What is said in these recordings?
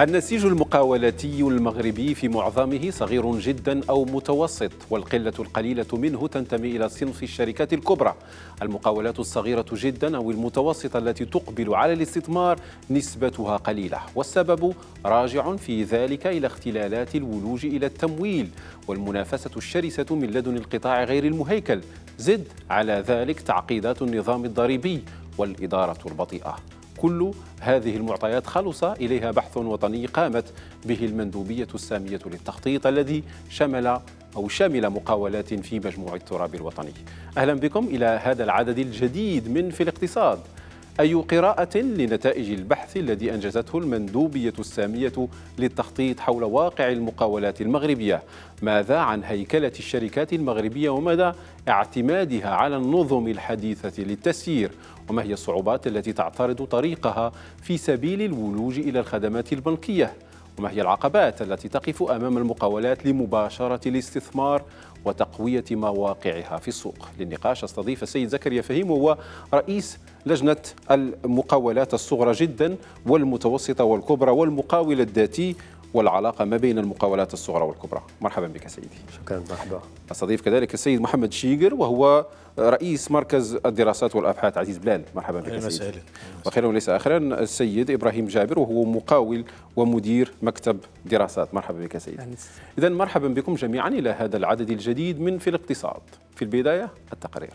النسيج المقاولاتي المغربي في معظمه صغير جدا أو متوسط والقلة القليلة منه تنتمي إلى صنف الشركات الكبرى المقاولات الصغيرة جدا أو المتوسطة التي تقبل على الاستثمار نسبتها قليلة والسبب راجع في ذلك إلى اختلالات الولوج إلى التمويل والمنافسة الشرسة من لدن القطاع غير المهيكل زد على ذلك تعقيدات النظام الضريبي والإدارة البطيئة كل هذه المعطيات خلص إليها بحث وطني قامت به المندوبية السامية للتخطيط الذي شمل أو شمل مقاولات في مجموع التراب الوطني أهلا بكم إلى هذا العدد الجديد من في الاقتصاد أي قراءة لنتائج البحث الذي أنجزته المندوبية السامية للتخطيط حول واقع المقاولات المغربية ماذا عن هيكلة الشركات المغربية ومدى اعتمادها على النظم الحديثة للتسيير وما هي الصعوبات التي تعترض طريقها في سبيل الولوج إلى الخدمات البنكية وما هي العقبات التي تقف أمام المقاولات لمباشرة الاستثمار وتقوية مواقعها في السوق للنقاش استضيف السيد زكريا فهيم وهو رئيس لجنة المقاولات الصغرى جدا والمتوسطة والكبرى والمقاول الذاتي والعلاقه ما بين المقاولات الصغرى والكبرى مرحبا بك سيدي شكرا مرحبا استضيف كذلك السيد محمد شيقر وهو رئيس مركز الدراسات والابحاث عزيز بلال مرحبا بك سيدي سهلك. واخيرا وليس اخرا السيد ابراهيم جابر وهو مقاول ومدير مكتب دراسات مرحبا بك سيدي اذا مرحبا بكم جميعا الى هذا العدد الجديد من في الاقتصاد في البدايه التقرير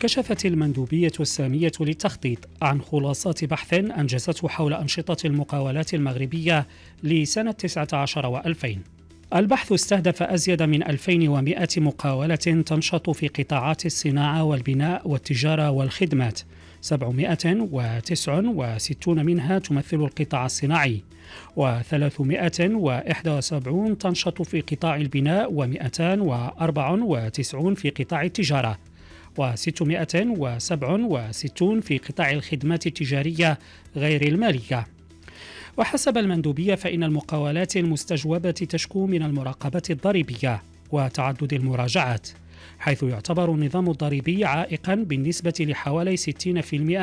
كشفت المندوبية السامية للتخطيط عن خلاصات بحث أنجزته حول أنشطة المقاولات المغربية لسنة 19 و2000 البحث استهدف أزيد من 2100 مقاولة تنشط في قطاعات الصناعة والبناء والتجارة والخدمات 769 منها تمثل القطاع الصناعي و371 تنشط في قطاع البناء و294 في قطاع التجارة و667 في قطاع الخدمات التجارية غير المالية وحسب المندوبية فإن المقاولات المستجوبة تشكو من المراقبة الضريبية وتعدد المراجعات حيث يعتبر النظام الضريبي عائقا بالنسبة لحوالي 60%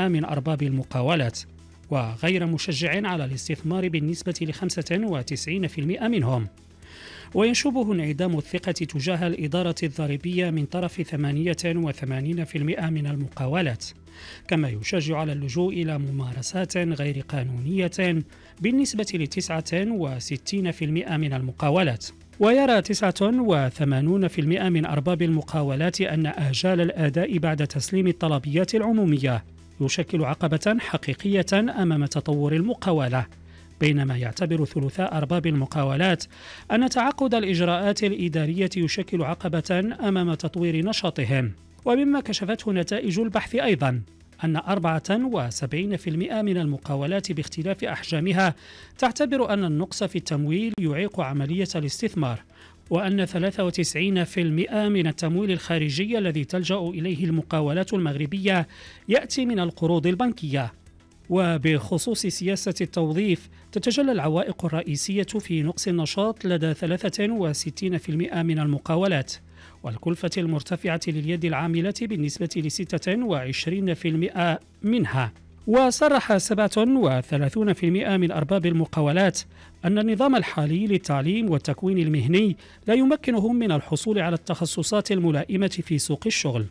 من أرباب المقاولات وغير مشجع على الاستثمار بالنسبة ل 95% منهم وينشبه انعدام الثقة تجاه الإدارة الضريبية من طرف 88% من المقاولات كما يشجع على اللجوء إلى ممارسات غير قانونية بالنسبة ل 69% من المقاولات ويرى 89% من أرباب المقاولات أن آجال الأداء بعد تسليم الطلبيات العمومية يشكل عقبة حقيقية أمام تطور المقاولة بينما يعتبر ثلثاء أرباب المقاولات أن تعقد الإجراءات الإدارية يشكل عقبة أمام تطوير نشاطهم ومما كشفته نتائج البحث أيضا أن 74% من المقاولات باختلاف أحجامها تعتبر أن النقص في التمويل يعيق عملية الاستثمار وأن 93% من التمويل الخارجي الذي تلجأ إليه المقاولات المغربية يأتي من القروض البنكية وبخصوص سياسة التوظيف تتجلى العوائق الرئيسية في نقص النشاط لدى 63% من المقاولات والكلفة المرتفعة لليد العاملة بالنسبة ل 26% منها وصرح 37% من أرباب المقاولات أن النظام الحالي للتعليم والتكوين المهني لا يمكنهم من الحصول على التخصصات الملائمة في سوق الشغل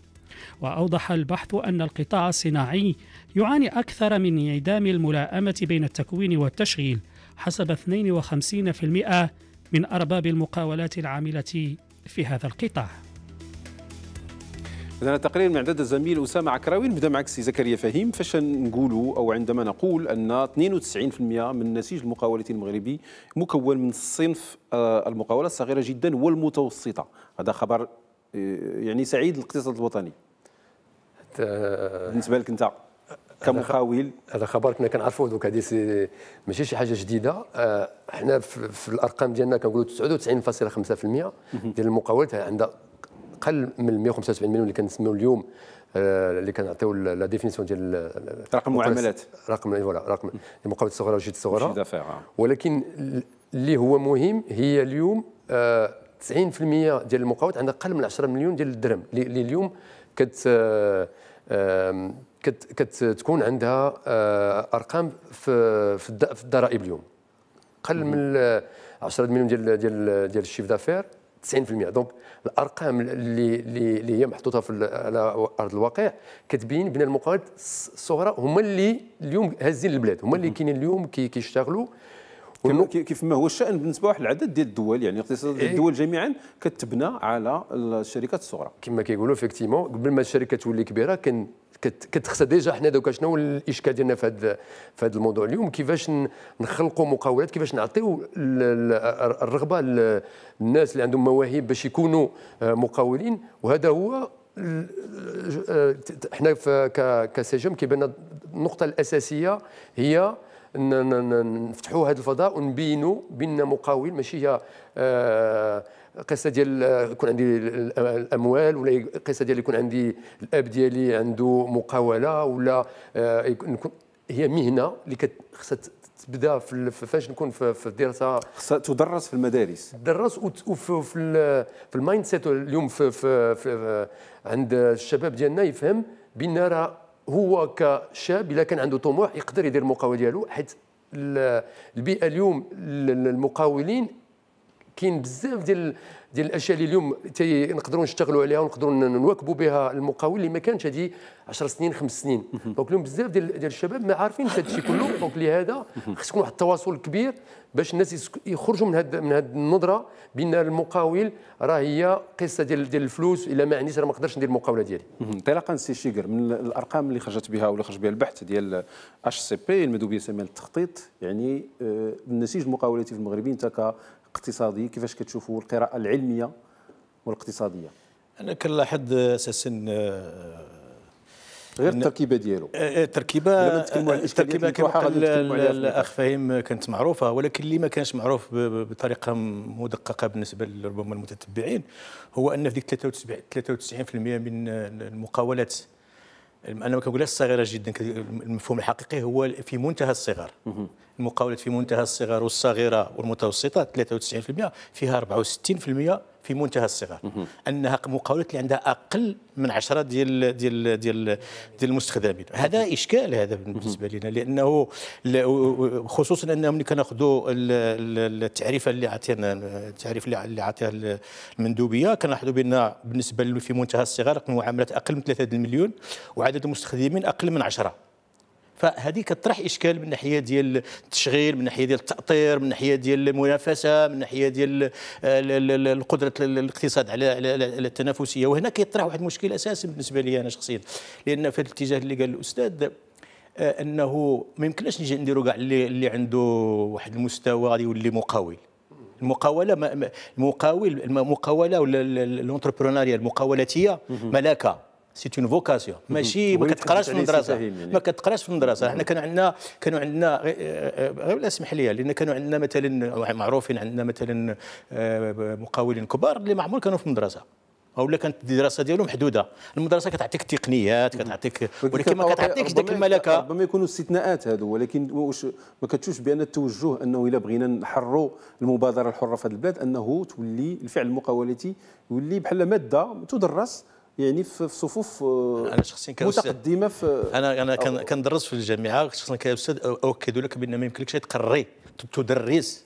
وأوضح البحث أن القطاع الصناعي يعاني أكثر من انعدام الملائمة بين التكوين والتشغيل حسب 52% من أرباب المقاولات العاملة في هذا القطاع إذا التقرير من إعداد الزميل أسامة عكراوي نبدا معك سي زكريا فهيم فاش نقولوا أو عندما نقول أن 92% من نسيج المقاولات المغربي مكون من صنف آه، المقاولات الصغيرة جدا والمتوسطة هذا خبر آه، يعني سعيد للاقتصاد الوطني آه، بالنسبه لك انت كمقاول هذا خبر كنا كنعرفوه دوك هذه سي ماشي شي حاجه جديده آه، حنا في, الارقام ديالنا كنقولوا 99.5% ديال المقاولات عندها اقل من 175 مليون اللي كنسميو اليوم آه، اللي كنعطيو لا ديفينيسيون ديال رقم المعاملات رقم فوالا رقم المقاولات الصغرى والجهات الصغرى ولكن اللي هو مهم هي اليوم 90% ديال المقاولات عندها اقل من 10 مليون ديال الدرهم اللي اليوم كت كت كتكون عندها آه، ارقام في في الضرائب اليوم قل من 10 مليون ديال ديال ديال الشيف دافير 90% دونك الارقام اللي اللي هي محطوطه في على ارض الواقع كتبين بان المقاولات الصغرى هما اللي اليوم هازين البلاد هما اللي كاينين اليوم كيشتغلوا كي كيف ما هو الشان بالنسبه لواحد العدد ديال الدول يعني اقتصاد ديال إيه. الدول جميعا كتبنى على الشركات الصغرى كما كيقولوا فيكتيمون قبل ما الشركه تولي كبيره كان كتخسر ديجا حنا دوكا شنو الاشكال ديالنا في هذا في هذا الموضوع اليوم كيفاش نخلقوا مقاولات كيفاش نعطيو الرغبه للناس اللي عندهم مواهب باش يكونوا آه، مقاولين وهذا هو آه، حنا كسجم كيبان النقطه الاساسيه هي نفتحوا هذا الفضاء ونبينوا بان مقاول ماشي هي آه، قصه ديال آه، يكون عندي الاموال ولا قصه ديال يكون عندي الاب ديالي عنده مقاوله ولا آه، هي مهنه اللي خصها تبدا فاش نكون في الدراسه خصها تدرس في المدارس تدرس وفي في المايند سيت اليوم في, في, في عند الشباب ديالنا يفهم بان راه هو كشاب الا كان عنده طموح يقدر يدير المقاول ديالو حيت البيئه اليوم المقاولين كاين بزاف ديال ديال الاشياء اللي اليوم نقدروا نشتغلوا عليها ونقدروا نواكبوا بها المقاول اللي ما كانش هذه 10 سنين خمس سنين دونك اليوم بزاف ديال ديال الشباب ما عارفين هذا الشيء كله دونك لهذا خص يكون واحد التواصل كبير باش الناس يخرجوا من هذه من هذه النظره بان المقاول راه هي قصه ديال ديال الفلوس الا ما عنديش راه ما نقدرش ندير المقاوله ديالي انطلاقا سي شيكر من الارقام اللي خرجت بها ولا خرج بها البحث ديال اش سي بي المدوبيه الساميه للتخطيط يعني آه، النسيج المقاولاتي في المغرب انت اقتصادي كيفاش كتشوفوا القراءه العلميه والاقتصاديه انا كنلاحظ اساسا آه، غير التركيبه ديالو آه، آه، التركيبه التركيبه كما الاخ فهيم كانت معروفه ولكن اللي ما كانش معروف بطريقه مدققه بالنسبه لربما المتتبعين هو ان في ديك 93% من المقاولات انا ما كنقولهاش صغيره جدا المفهوم الحقيقي هو في منتهى الصغر المقاولات في منتهى الصغر والصغيره والمتوسطه 93% فيها 64% في منتهى الصغر انها مقاولات اللي عندها اقل من 10 ديال ديال ديال ديال المستخدمين هذا اشكال هذا بالنسبه لنا لانه خصوصا انه ملي كناخذوا التعريفه اللي عطينا التعريف اللي عطيها المندوبيه كنلاحظوا بان بالنسبه في منتهى الصغر معاملات اقل من 3 مليون وعدد المستخدمين اقل من 10 فهذيك تطرح اشكال من ناحيه ديال التشغيل من ناحيه ديال التاطير من ناحيه ديال المنافسه من ناحيه ديال القدره الاقتصاد على على التنافسيه وهنا كيطرح واحد المشكل اساسي بالنسبه لي انا شخصيا لان في الاتجاه اللي قال الاستاذ آه، انه ما يمكنش نجي نديروا كاع اللي, اللي عنده واحد المستوى غادي يولي مقاول المقاوله المقاول المقاوله ولا الانتربرونيريا المقاولاتيه ملكه سي اون فوكاسيون ماشي ما كتقراش في المدرسه يعني. ما كتقراش في المدرسه حنا كانوا عندنا كانوا عندنا غير آه، آه، آه، لا اسمح لي لان كانوا عندنا مثلا معروفين عندنا مثلا مقاولين كبار اللي ما كانوا في المدرسه لا كانت الدراسه ديالهم محدوده المدرسه كتعطيك التقنيات كتعطيك ولكن ما كتعطيكش ديك الملكه ربما يكونوا استثناءات هادو ولكن واش ما كتشوفش بان التوجه انه الا بغينا نحروا المبادره الحره في هذه البلاد انه تولي الفعل المقاولتي يولي بحال ماده تدرس يعني في صفوف آه، انا شخصيا متقدمه في انا انا كندرس في الجامعه شخصيا كاستاذ اؤكد لك بان ما يمكنلكش تقري تدرس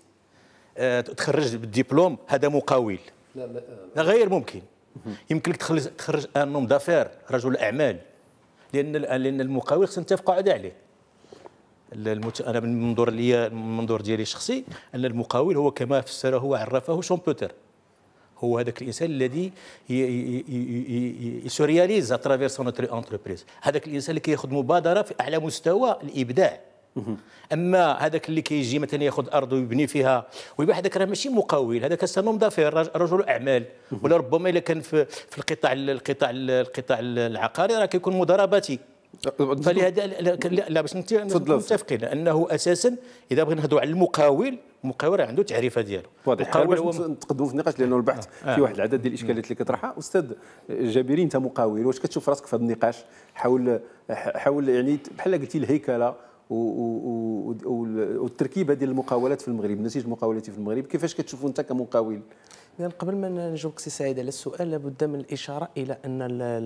آه، تخرج بالدبلوم هذا مقاول لا لا, آه، غير ممكن يمكن لك تخرج تخرج ان نوم دافير رجل اعمال لان لان المقاول خصنا نتفقوا عليه المت... انا من منظور ليا من منظور ديالي الشخصي ان المقاول هو كما فسره وعرفه شومبوتر هو هذاك الانسان الذي يسورياليز اترافير سون انتربريز هذاك الانسان اللي كياخذ مبادره في اعلى مستوى الابداع اما هذاك اللي كيجي مثلا ياخذ ارض ويبني فيها ويبقى هذاك راه ماشي مقاول هذاك سنوم دافير رجل اعمال ولا ربما الا كان في, في القطاع القطاع القطاع العقاري راه كيكون مضارباتي أه، فلهذا لا باش متفقين انه اساسا اذا بغينا نهضروا على المقاول المقاول عنده تعريفه ديالو واضح هو... نتقدموا في النقاش لانه آه. البحث آه. في واحد العدد ديال الاشكاليات اللي كطرحها استاذ جابري انت مقاول واش كتشوف راسك في هذا النقاش حول حول يعني بحال قلتي الهيكله والتركيبه ديال المقاولات في المغرب نسيج المقاولات في المغرب كيفاش كتشوفوا انت كمقاول يعني قبل ما نجاوبك سي سعيد على السؤال لابد من الاشاره الى ان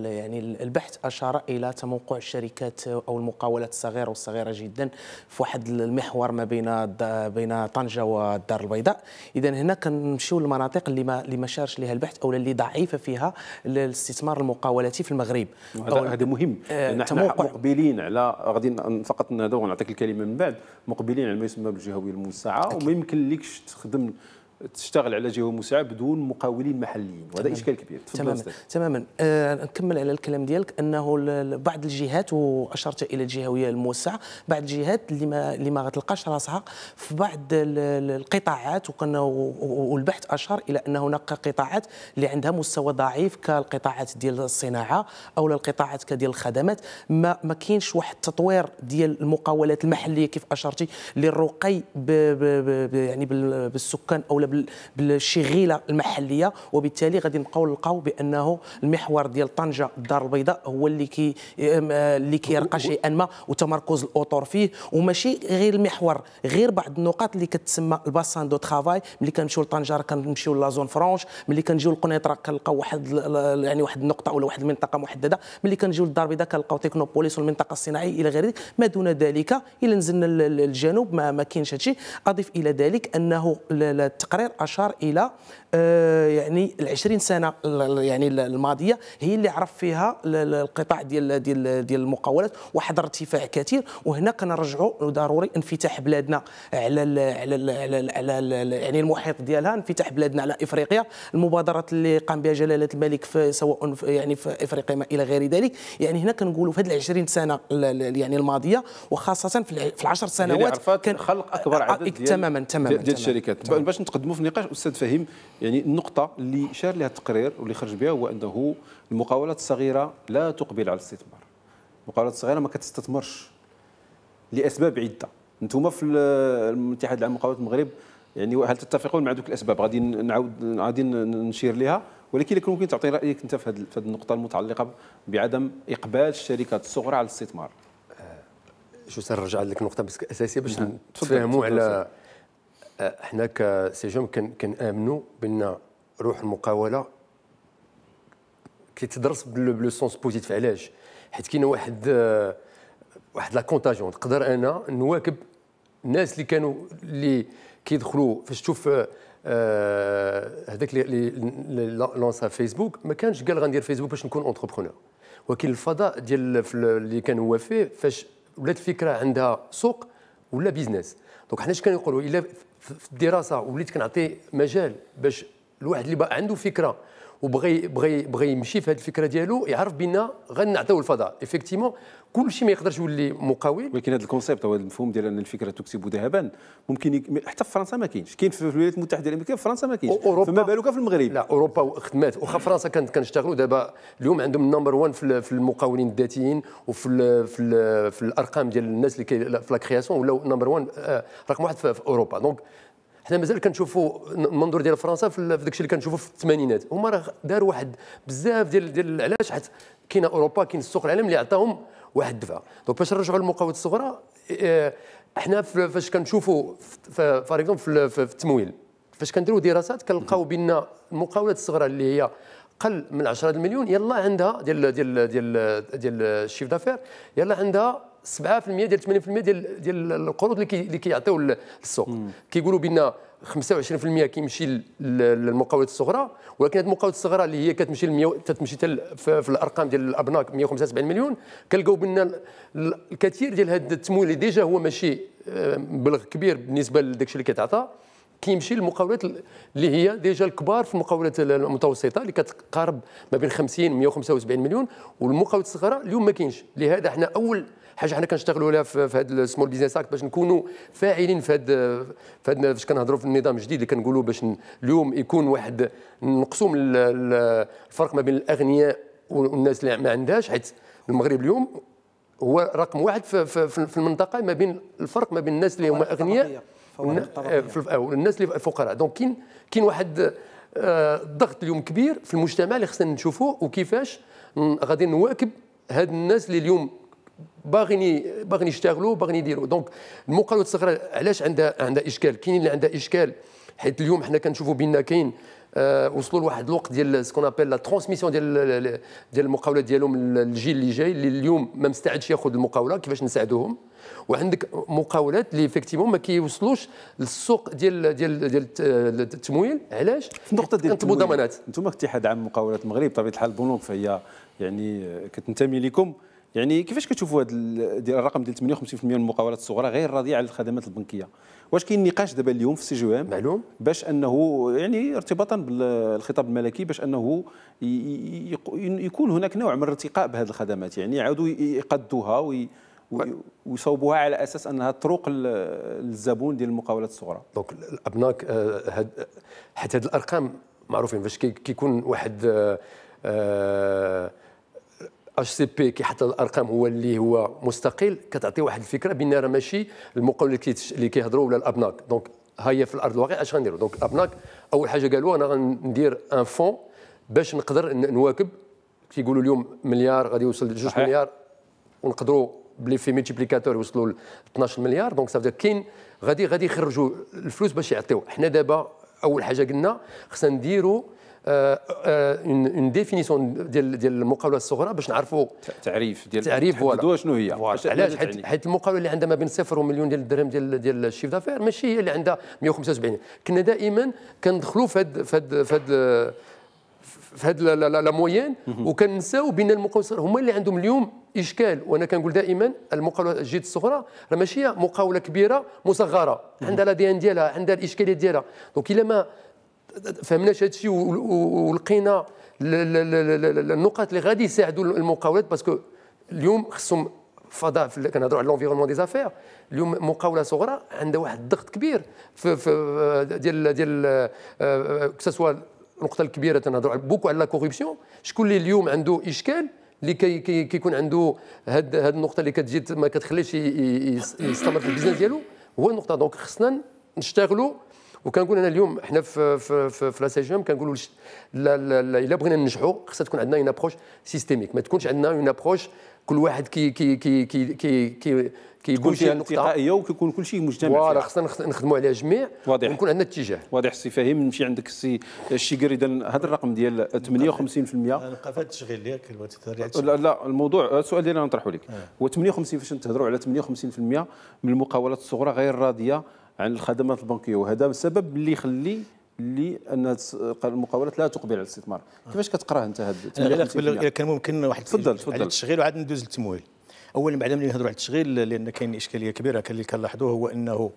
يعني البحث اشار الى تموقع الشركات او المقاولات الصغيره والصغيره جدا في واحد المحور ما بين بين طنجه والدار البيضاء اذا هنا كنمشيو للمناطق اللي ما اللي ما شارش لها البحث او اللي ضعيفه فيها الاستثمار المقاولاتي في المغرب هذا مهم آه، نحن مقبلين على غادي فقط نهضر ونعطيك الكلمه من بعد مقبلين على ما يسمى بالجهويه الموسعه وما يمكن لكش تخدم تشتغل على جهه موسعه بدون مقاولين محليين وهذا اشكال كبير تماما تماما آه نكمل على الكلام ديالك انه بعض الجهات واشرت الى الجهويه الموسعه بعض الجهات اللي ما اللي ما غتلقاش راسها في بعض القطاعات والبحث اشار الى ان هناك قطاعات اللي عندها مستوى ضعيف كالقطاعات ديال الصناعه او القطاعات كديال الخدمات ما ما كاينش واحد التطوير ديال المقاولات المحليه كيف اشرتي للرقي يعني بالسكان او بالشغيله المحليه وبالتالي غادي نبقاو نلقاو بانه المحور ديال طنجه الدار البيضاء هو اللي كي اللي كيرقى شيئا ما وتمركز الاطر فيه وماشي غير المحور غير بعض النقاط اللي كتسمى الباسان دو ترافاي ملي كنمشيو لطنجه راه كنمشيو لازون فرونش ملي كنجيو لقنيطره كنلقاو واحد يعني واحد النقطه ولا واحد المنطقه محدده ملي كنجيو للدار البيضاء كنلقاو تكنوبوليس والمنطقه الصناعيه الى غير ذلك ما دون ذلك الى نزلنا للجنوب ما, ما كاينش هادشي اضف الى ذلك انه التقرير التقرير اشار الى آه، يعني, يعني ال 20 سنه يعني الماضيه هي اللي عرف فيها القطاع ديال ديال ديال المقاولات واحد الارتفاع كثير وهنا كنرجعوا ضروري انفتاح بلادنا على الـ على الـ على, الـ على الـ يعني المحيط ديالها انفتاح بلادنا على افريقيا المبادرات اللي قام بها جلاله الملك في سواء في يعني في افريقيا ما الى غير ذلك يعني هنا كنقولوا في هذه ال 20 سنه يعني الماضيه وخاصه في العشر سنوات كان خلق اكبر آه، عدد تماما إيه، تماما ديال الشركات باش نتقدم نقدموا في النقاش استاذ فهيم يعني النقطه اللي شار لها التقرير واللي خرج بها هو انه المقاولات الصغيره لا تقبل على الاستثمار المقاولات الصغيره ما كتستثمرش لاسباب عده انتم في الاتحاد العام للمقاولات المغرب يعني هل تتفقون مع ذوك الاسباب غادي نعاود غادي نشير لها ولكن لكن ممكن تعطي رايك انت في هذه النقطه المتعلقه بعدم اقبال الشركات الصغرى على الاستثمار آه، شو سنرجع لك نقطه بس اساسيه باش نعم. نتفاهموا على احنا كسيجوم كنامنوا بان روح المقاوله كيتدرس بلو سونس بوزيتيف علاش حيت كاين واحد واحد لا كونتاجون نقدر انا نواكب الناس اللي كانوا اللي كيدخلوا فاش تشوف آه، هذاك اللي لونسا فيسبوك ما كانش قال غندير فيسبوك باش نكون اونتربرونور ولكن الفضاء ديال اللي كان هو فيه فاش ولات الفكره عندها سوق ولا بيزنس دونك حنا اش كنقولوا الا في الدراسه وليت كنعطي مجال باش الواحد اللي عنده فكره وبغى بغى بغى يمشي في هذه الفكره ديالو يعرف بان غنعطيو الفضاء ايفيكتيمون كل شيء ما يقدرش يولي مقاول ولكن هذا الكونسيبت او المفهوم ديال ان الفكره تكسب ذهبا ممكن يك... حتى في فرنسا ما كاينش كاين في الولايات المتحده الامريكيه في فرنسا ما كاينش فما بالك في المغرب لا اوروبا خدمات واخا فرنسا كانت كنشتغلوا دابا اليوم عندهم النمبر 1 في المقاولين الذاتيين وفي الـ في, الـ في الارقام ديال الناس اللي في لا كرياسيون ولاو نمبر 1 آه، رقم واحد في اوروبا دونك حنا مازال كنشوفوا المنظور ديال فرنسا في داكشي اللي كنشوفوا في الثمانينات هما راه داروا واحد بزاف ديال ديال علاش حيت كاينه اوروبا كاين السوق العالم اللي عطاهم واحد الدفعه دونك باش نرجعوا للمقاولات الصغرى إيه، احنا فاش كنشوفوا فار في, في التمويل فاش كنديروا دراسات كنلقاو بان المقاولات الصغرى اللي هي قل من 10 المليون يلا عندها ديال ديال ديال ديال الشيف دافير يلا عندها 7% ديال 80% ديال ديال القروض اللي اللي كيعطيو للسوق كيقولوا بان 25% كيمشي للمقاولات الصغرى ولكن هذه المقاولات الصغرى اللي هي كتمشي للميو... تتمشي في الارقام ديال الابناك 175 مليون كنلقاو بان الكثير ديال هذا التمويل اللي ديجا هو ماشي مبلغ آه، كبير بالنسبه لذاك الشيء اللي كيتعطى كيمشي للمقاولات اللي هي ديجا الكبار في المقاولات المتوسطه اللي كتقارب ما بين 50 175 مليون والمقاولات الصغرى اليوم ما كاينش لهذا حنا اول حاجه حنا كنشتغلوا عليها في هذا السمول بيزنس اكت باش نكونوا فاعلين في هذا في هذا فاش كنهضروا في النظام الجديد اللي كنقولوا باش اليوم يكون واحد نقسم الفرق ما بين الاغنياء والناس اللي ما عندهاش حيت المغرب اليوم هو رقم واحد في, في, في المنطقه ما بين الفرق ما بين الناس اللي هما اغنياء آه، آه، والناس اللي فقراء دونك كاين كاين واحد الضغط آه، اليوم كبير في المجتمع اللي خصنا نشوفوه وكيفاش غادي نواكب هاد الناس اللي اليوم باغيين باغيين يشتغلوا باغيين يديروا دونك المقاوله الصغيره علاش عندها عندها اشكال كاين اللي عندها اشكال حيت اليوم حنا كنشوفوا بان كاين آه وصلوا لواحد الوقت ديال سكون ابل لا ترانسميسيون ديال ديال المقاوله ديالهم للجيل اللي جاي اللي اليوم ما مستعدش ياخذ المقاوله كيفاش نساعدوهم وعندك مقاولات اللي فيكتيمون ما كيوصلوش للسوق ديال ديال ديال التمويل علاش في النقطه ديال التمويل ضمانات انتم اتحاد عام مقاولات المغرب بطبيعه الحال البنوك فهي يعني كتنتمي لكم يعني كيفاش كتشوفوا هذا الرقم ديال 58% من المقاولات الصغرى غير راضيه على الخدمات البنكيه واش كاين نقاش دابا اليوم في السي جي ام معلوم باش انه يعني ارتباطا بالخطاب الملكي باش انه يكون هناك نوع من الارتقاء بهذه الخدمات يعني يعاودوا يقدوها وي ويصوبوها على اساس انها طرق للزبون ديال المقاولات الصغرى دونك الابناك آه، هاد حيت هاد الارقام معروفين فاش كيكون واحد آه, آه، اش سي بي كي حط الارقام هو اللي هو مستقل كتعطي واحد الفكره بان راه ماشي المقاول اللي كيهضروا ولا الابناك دونك ها هي في الارض الواقع اش غنديروا دونك الابناك اول حاجه قالوا انا غندير ان فون باش نقدر نواكب كيقولوا اليوم مليار غادي يوصل ل 2 مليار ونقدروا بلي في ميتيبليكاتور يوصلوا ل 12 مليار دونك صافي كاين غادي غادي يخرجوا الفلوس باش يعطيو حنا دابا اول حاجه قلنا خصنا نديروا اون آه، آه، ديفينيسيون ديال ديال المقاوله الصغرى باش نعرفوا تعريف ديال تعريف هو شنو هي علاش حيت المقاوله اللي عندها ما بين صفر ومليون ديال الدرهم ديال ديال الشيف دافير ماشي هي اللي عندها 175 كنا دائما كندخلوا في هاد في هاد في هاد في هاد لا موين وكنساو بين الصغرى هما اللي عندهم اليوم اشكال وانا كنقول دائما المقاوله الجد الصغرى راه ماشي مقاوله كبيره مصغره عندها لا ديان ديالها عندها الاشكاليه ديالها دونك الا ما فهمناش هادشي ولقينا النقط اللي غادي يساعدوا المقاولات باسكو اليوم خصهم فضاء كنهضروا على لونفيرونمون دي زافير اليوم مقاوله صغرى عندها واحد الضغط كبير في في ديال ديال كسوا آه، آه، النقطه الكبيره تنهضروا بوكو على لا كوربسيون شكون اللي اليوم عنده اشكال اللي كي كيكون عنده هاد هاد النقطه اللي كتجي ما كتخليش يستمر في البيزنس ديالو هو النقطه دونك خصنا نشتغلوا وكنقول انا اليوم حنا في في في, في لاسيجيوم كنقولوا الا بغينا ننجحوا خصها تكون عندنا اون ابروش سيستيميك ما تكونش عندنا اون ابروش كل واحد كي كي كي كي كي, كي يقول شي تلقائيه وكيكون كل شيء مجتمع فوالا خصنا نخدموا عليها جميع واضح ونكون عندنا اتجاه واضح السي فهيم نمشي عندك السي الشيكر اذا هذا الرقم ديال 58% نبقى في التشغيل ديالك لا لا الموضوع السؤال اللي انا نطرحه لك آه. هو 58 فاش نتهضروا على 58% من المقاولات الصغرى غير راضيه عن الخدمات البنكيه وهذا السبب اللي يخلي اللي ان المقاولات لا تقبل على الاستثمار كيفاش كتقراه انت هذا الا كان ممكن واحد تفضل تفضل التشغيل وعاد ندوز للتمويل اولا بعد ما نهضروا على التشغيل لان كاين اشكاليه كبيره اللي كنلاحظوه هو انه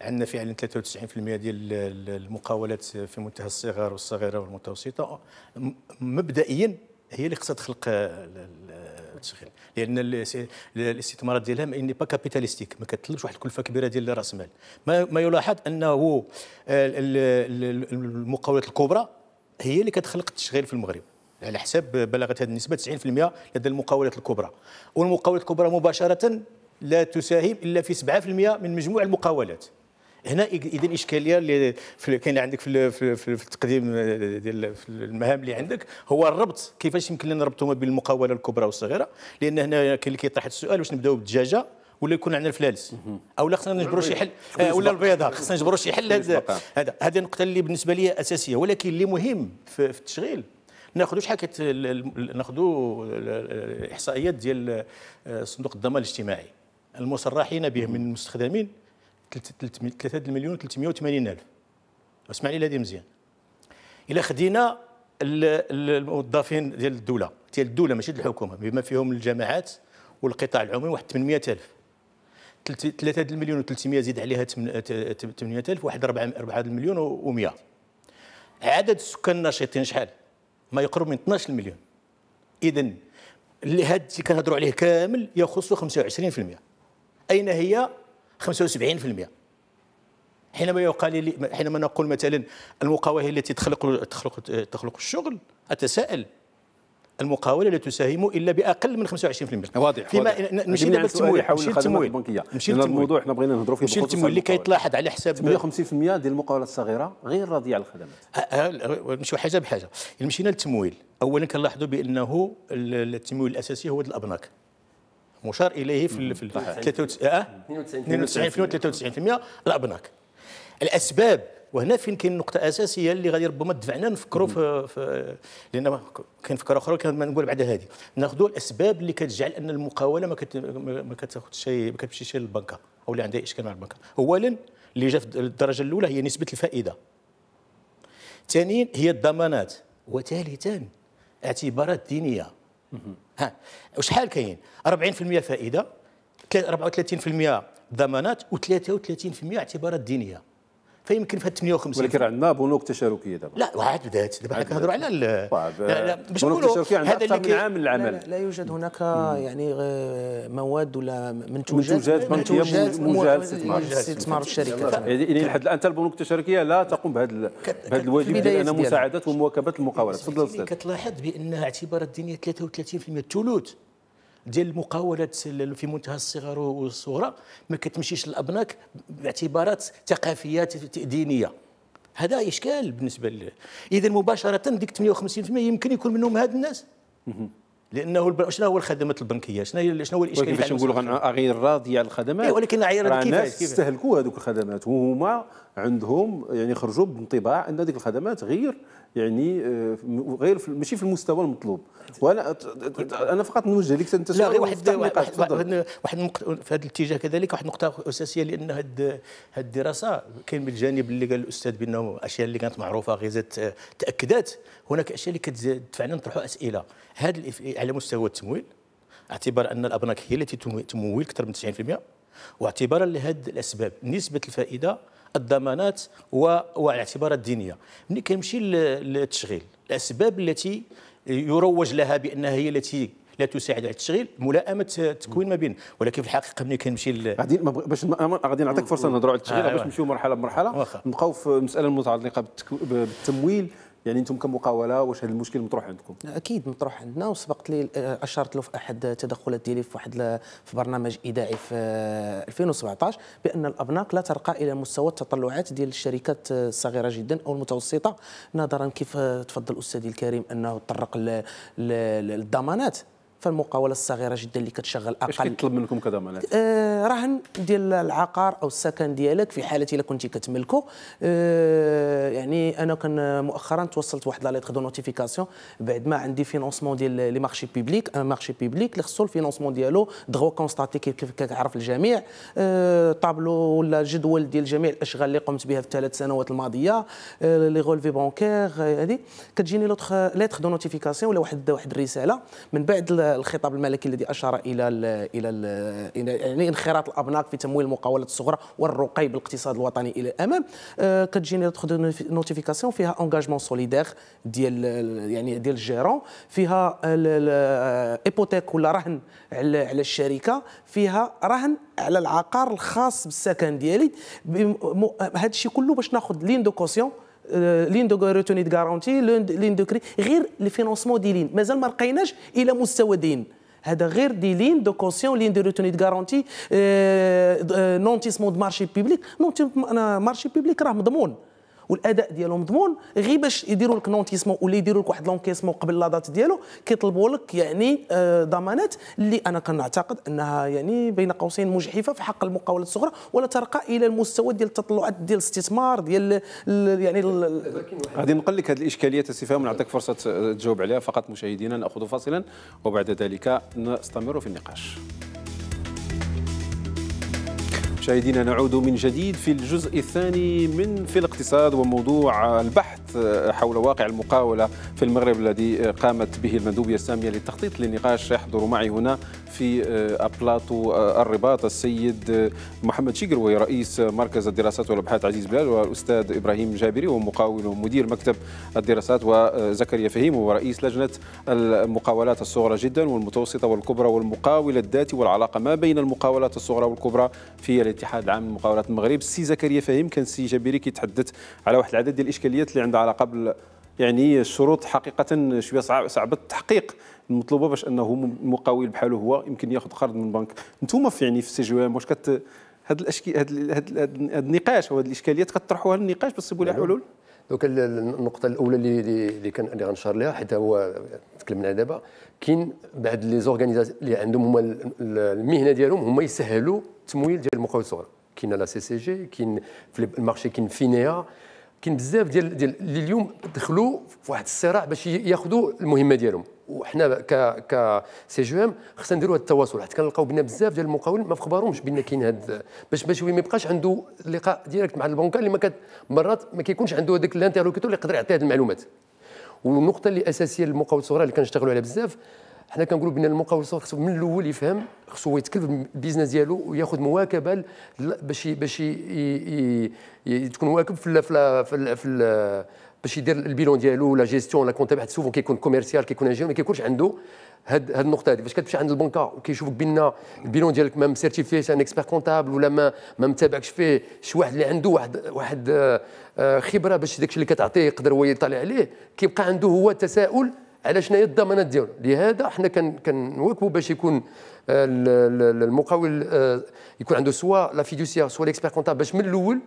عندنا فعلا 93% ديال المقاولات في منتهى الصغر والصغيره والمتوسطه مبدئيا هي اللي خصها تخلق تسخين لان الاستثمارات ديالها ما با يعني كابيتاليستيك ما كتطلبش واحد الكلفه كبيره ديال راس المال ما يلاحظ انه المقاولات الكبرى هي اللي كتخلق التشغيل في المغرب على حساب بلغت هذه النسبه 90% لدى المقاولات الكبرى والمقاولات الكبرى مباشره لا تساهم الا في 7% من مجموع المقاولات هنا اذا الاشكاليه اللي كاين عندك في, في, التقديم آه، ديال المهام اللي عندك هو الربط كيفاش يمكن لنا نربطوا ما بين المقاوله الكبرى والصغيره لان هنا كاين اللي كيطرح السؤال واش نبداو بالدجاجه ولا يكون عندنا الفلالس او لا خصنا نجبروا شي حل آه، ولا البيضه خصنا نجبروا شي حل هذا هذه النقطه اللي بالنسبه لي اساسيه ولكن اللي مهم في, في التشغيل ناخذوا شحال كت ناخذوا الاحصائيات ديال آه، صندوق الضمان الاجتماعي المصرحين به من المستخدمين 3 مليون 380 الف اسمعني لهذه مزيان الا خدينا الموظفين ديال الدوله ديال الدوله ماشي ديال الحكومه بما فيهم الجامعات والقطاع العمومي واحد 800000 3 مليون و300 زيد عليها 800000 واحد 4 4 مليون و100 عدد السكان الناشطين شحال ما يقرب من 12 مليون اذا اللي هاد اللي كنهضروا عليه كامل يخصو 25% اين هي 75% حينما يقال لي حينما نقول مثلا المقاوله التي تخلق تخلق تخلق الشغل اتساءل المقاوله لا تساهم الا باقل من 25% واضح فيما نمشي دابا التمويل ماشي البنكيه ماشي للتمويل الموضوع حنا بغينا نهضروا فيه نمشي للتمويل اللي كيتلاحظ على حساب 58% ديال المقاولات الصغيره غير راضيه على الخدمات نمشيو أه، أه، حاجه بحاجه مشينا للتمويل اولا كنلاحظوا بانه التمويل الاساسي هو الابناك مشار اليه في في 93 اه 92 92% الابناك الاسباب وهنا فين كاين نقطه اساسيه اللي غادي ربما دفعنا نفكروا في, في لان كاين فكره اخرى كان نقول بعد هذه ناخذوا الاسباب اللي كتجعل ان المقاوله ما كت ما كتاخذش شيء ما كتمشيش للبنكه او اللي عندها اشكال مع البنكه اولا اللي جا في الدرجه الاولى هي نسبه الفائده ثانيا هي الضمانات وثالثا اعتبارات دينيه ها وشحال كاين 40% فائده 34% ضمانات و33% اعتبارات دينيه فيمكن في 58 ولكن عندنا بنوك تشاركيه دابا لا عاد بدات دابا حنا كنهضروا على طيب، لا باش نقولوا هذا اللي من العمل لا, لا يوجد هناك يعني مواد ولا منتوجات منتوجات منتوجات للاستثمار في الشركات يعني لحد الان حتى البنوك التشاركيه لا تقوم بهذا بهذا الواجب ديال مساعده ومواكبه المقاولات تفضل يعني كتلاحظ بان اعتبارات الدينيه 33% الثلوث ديال المقاولات في منتهى الصغر والصغرى ما كتمشيش للابناك باعتبارات ثقافيه دينيه هذا اشكال بالنسبه له اذا مباشره ديك 58% يمكن يكون منهم هاد الناس لانه الب... شنو هو الخدمات البنكيه شنو هي شنو هو الاشكال باش نقولوا غير راضي على الخدمات إيه ولكن غير راضي كيفاش كيف استهلكوا هذوك الخدمات وهما عندهم يعني خرجوا بانطباع ان هذيك الخدمات غير يعني آه، غير في ماشي في المستوى المطلوب وانا انا فقط نوجه لك انت لا غير واحد واحد واحد في هذا الاتجاه كذلك واحد النقطه اساسيه لان هذه الدراسه كاين من الجانب اللي قال الاستاذ بانه الاشياء اللي كانت معروفه غير آه، تاكدات هناك اشياء اللي كتدفعنا نطرحوا اسئله هذا على مستوى التمويل اعتبار ان الابناك هي التي تمول اكثر من 90% واعتبارا لهذه الاسباب نسبه الفائده الضمانات والاعتبارات الدينيه ملي كنمشي للتشغيل الاسباب التي يروج لها بانها هي التي لا تساعد على التشغيل ملائمه التكوين ما بين ولكن في الحقيقه ملي كنمشي ل... غادي باش غادي نعطيك فرصه نهضروا على التشغيل آه، باش نمشيو مرحله بمرحله نبقاو في المساله المتعلقه بالتمويل يعني انتم كمقاوله واش هذا المشكل مطروح عندكم اكيد مطروح عندنا وسبقت لي آه، اشرت له في احد التدخلات ديالي في واحد في برنامج اذاعي في 2017 آه، بان الابناك لا ترقى الى مستوى التطلعات ديال الشركات آه، الصغيره جدا او المتوسطه نظرا كيف تفضل الاستاذ الكريم انه تطرق للضمانات فالمقاوله الصغيره جدا اللي كتشغل اقل اش كيطلب منكم كضمانات آه رهن ديال العقار او السكن ديالك في حاله الا كنتي كتملكو آه يعني انا كان مؤخرا توصلت واحد لا ليتر دو نوتيفيكاسيون بعد ما عندي فينونسمون ديال لي مارشي بيبليك ان مارشي بيبليك اللي خصو الفينونسمون ديالو دغوا كونستاتي كيف كيعرف الجميع آه طابلو ولا جدول ديال جميع الاشغال اللي قمت بها في الثلاث سنوات الماضيه آه لي غولفي بانكير آه، هذه كتجيني لوتر ليتر دو نوتيفيكاسيون ولا واحد واحد الرساله من بعد الخطاب الملكي الذي اشار الى ال الى يعني انخراط الابناك في تمويل المقاولات الصغرى والرقي بالاقتصاد الوطني الى الامام أه كتجيني تاخذ نوتيفيكاسيون فيها اونجاجمون سوليدير ديال يعني ديال الجيرون فيها ايبوتيك آه، ولا رهن على على الشركه فيها رهن على العقار الخاص بالسكن ديالي هذا الشيء كله باش ناخذ لين دو كوسيون لين دو روتوني دو غارونتي لين دو كري غير فينونسمون دي لين مازال ما لقيناش الى مستوى دين هذا غير دي لين دو كونسيون لين دو روتوني دو غارونتي آه، آه، نونتيسمون دو مارشي بيبليك نونتيسمون مارشي بيبليك راه مضمون والاداء ديالو مضمون غير باش يديروا لك نونتيسمون ولا يديروا لك واحد لونكيسمون قبل لا دات ديالو كيطلبوا لك يعني آه، ضمانات اللي انا كنعتقد انها يعني بين قوسين مجحفه في حق المقاولات الصغرى ولا ترقى الى المستوى ديال التطلعات ديال الاستثمار ديال يعني غادي نقل لك هذه الاشكاليات السي فهم نعطيك فرصه تجاوب عليها فقط مشاهدينا ناخذ فاصلا وبعد ذلك نستمر في النقاش مشاهدينا نعود من جديد في الجزء الثاني من في الاقتصاد وموضوع البحث حول واقع المقاولة في المغرب الذي قامت به المندوبية السامية للتخطيط للنقاش يحضر معي هنا في آه، أبلاطو آه، الرباط السيد آه، محمد وهو رئيس مركز الدراسات والأبحاث عزيز بلال والأستاذ إبراهيم جابري ومقاول ومدير مكتب الدراسات وزكريا فهيم ورئيس لجنة المقاولات الصغرى جدا والمتوسطة والكبرى والمقاول الذاتي والعلاقة ما بين المقاولات الصغرى والكبرى في الاتحاد العام لمقاولات المغرب السي زكريا فهيم كان السي جابيري كيتحدث على واحد العدد ديال الاشكاليات اللي عندها علاقه بال يعني الشروط حقيقه شويه صعب صعبه التحقيق المطلوبه باش انه مقاول بحاله هو يمكن ياخذ قرض من البنك انتم في يعني في سي جو ام واش كت هاد الاشكي هاد, هاد, هاد النقاش وهاد الاشكاليات كطرحوها للنقاش باش تصيبوا لها حلول دوك النقطة الأولى اللي اللي كان اللي غنشار لها حيت هو تكلمنا دابا كاين بعض لي زورغانيزاسيون اللي عندهم هما المهنه ديالهم هما يسهلوا التمويل ديال المقاول الصغرى كاين لا سي سي جي كاين في المارشي كاين فينيا كاين بزاف ديال ديال اللي اليوم دخلوا في واحد الصراع باش ياخذوا المهمه ديالهم وحنا ك ك سي جي ام خصنا نديروا هذا التواصل حيت كنلقاو بنا بزاف ديال المقاولين ما في بان كاين هذا باش باش ما يبقاش عنده اللقاء ديريكت مع البنكه اللي ما كت مرات ما كيكونش عنده هذاك الانترلوكيتور اللي يقدر يعطي هذه المعلومات والنقطه اللي اساسيه للمقاول الصغرى اللي كنشتغلوا عليها بزاف حنا كنقولوا بان المقاول الصغرى خصو من الاول يفهم خصو هو يتكلف البيزنس ديالو وياخذ مواكبه باش باش تكون واكب في ال في ال في, ال في, ال باش يدير البيلون ديالو ولا جيستيون لا كونتا واحد سوفون كيكون كوميرسيال كيكون انجينير ما كيكونش عنده هاد هاد النقطه هذه فاش كتمشي عند البنكه وكيشوفك بان البيلون ديالك ما مسيرتيفيش ان اكسبير كونتابل ولا ما ما متابعكش فيه شي واحد اللي عنده واحد واحد آه، خبره باش داكشي اللي كتعطيه يقدر هو يطلع عليه كيبقى عنده هو تساؤل على شنو هي الضمانات ديالو لهذا حنا كنواكبوا باش يكون آه، المقاول آه، يكون عنده سوا لا فيدوسيا سوا ليكسبير كونتابل باش من الاول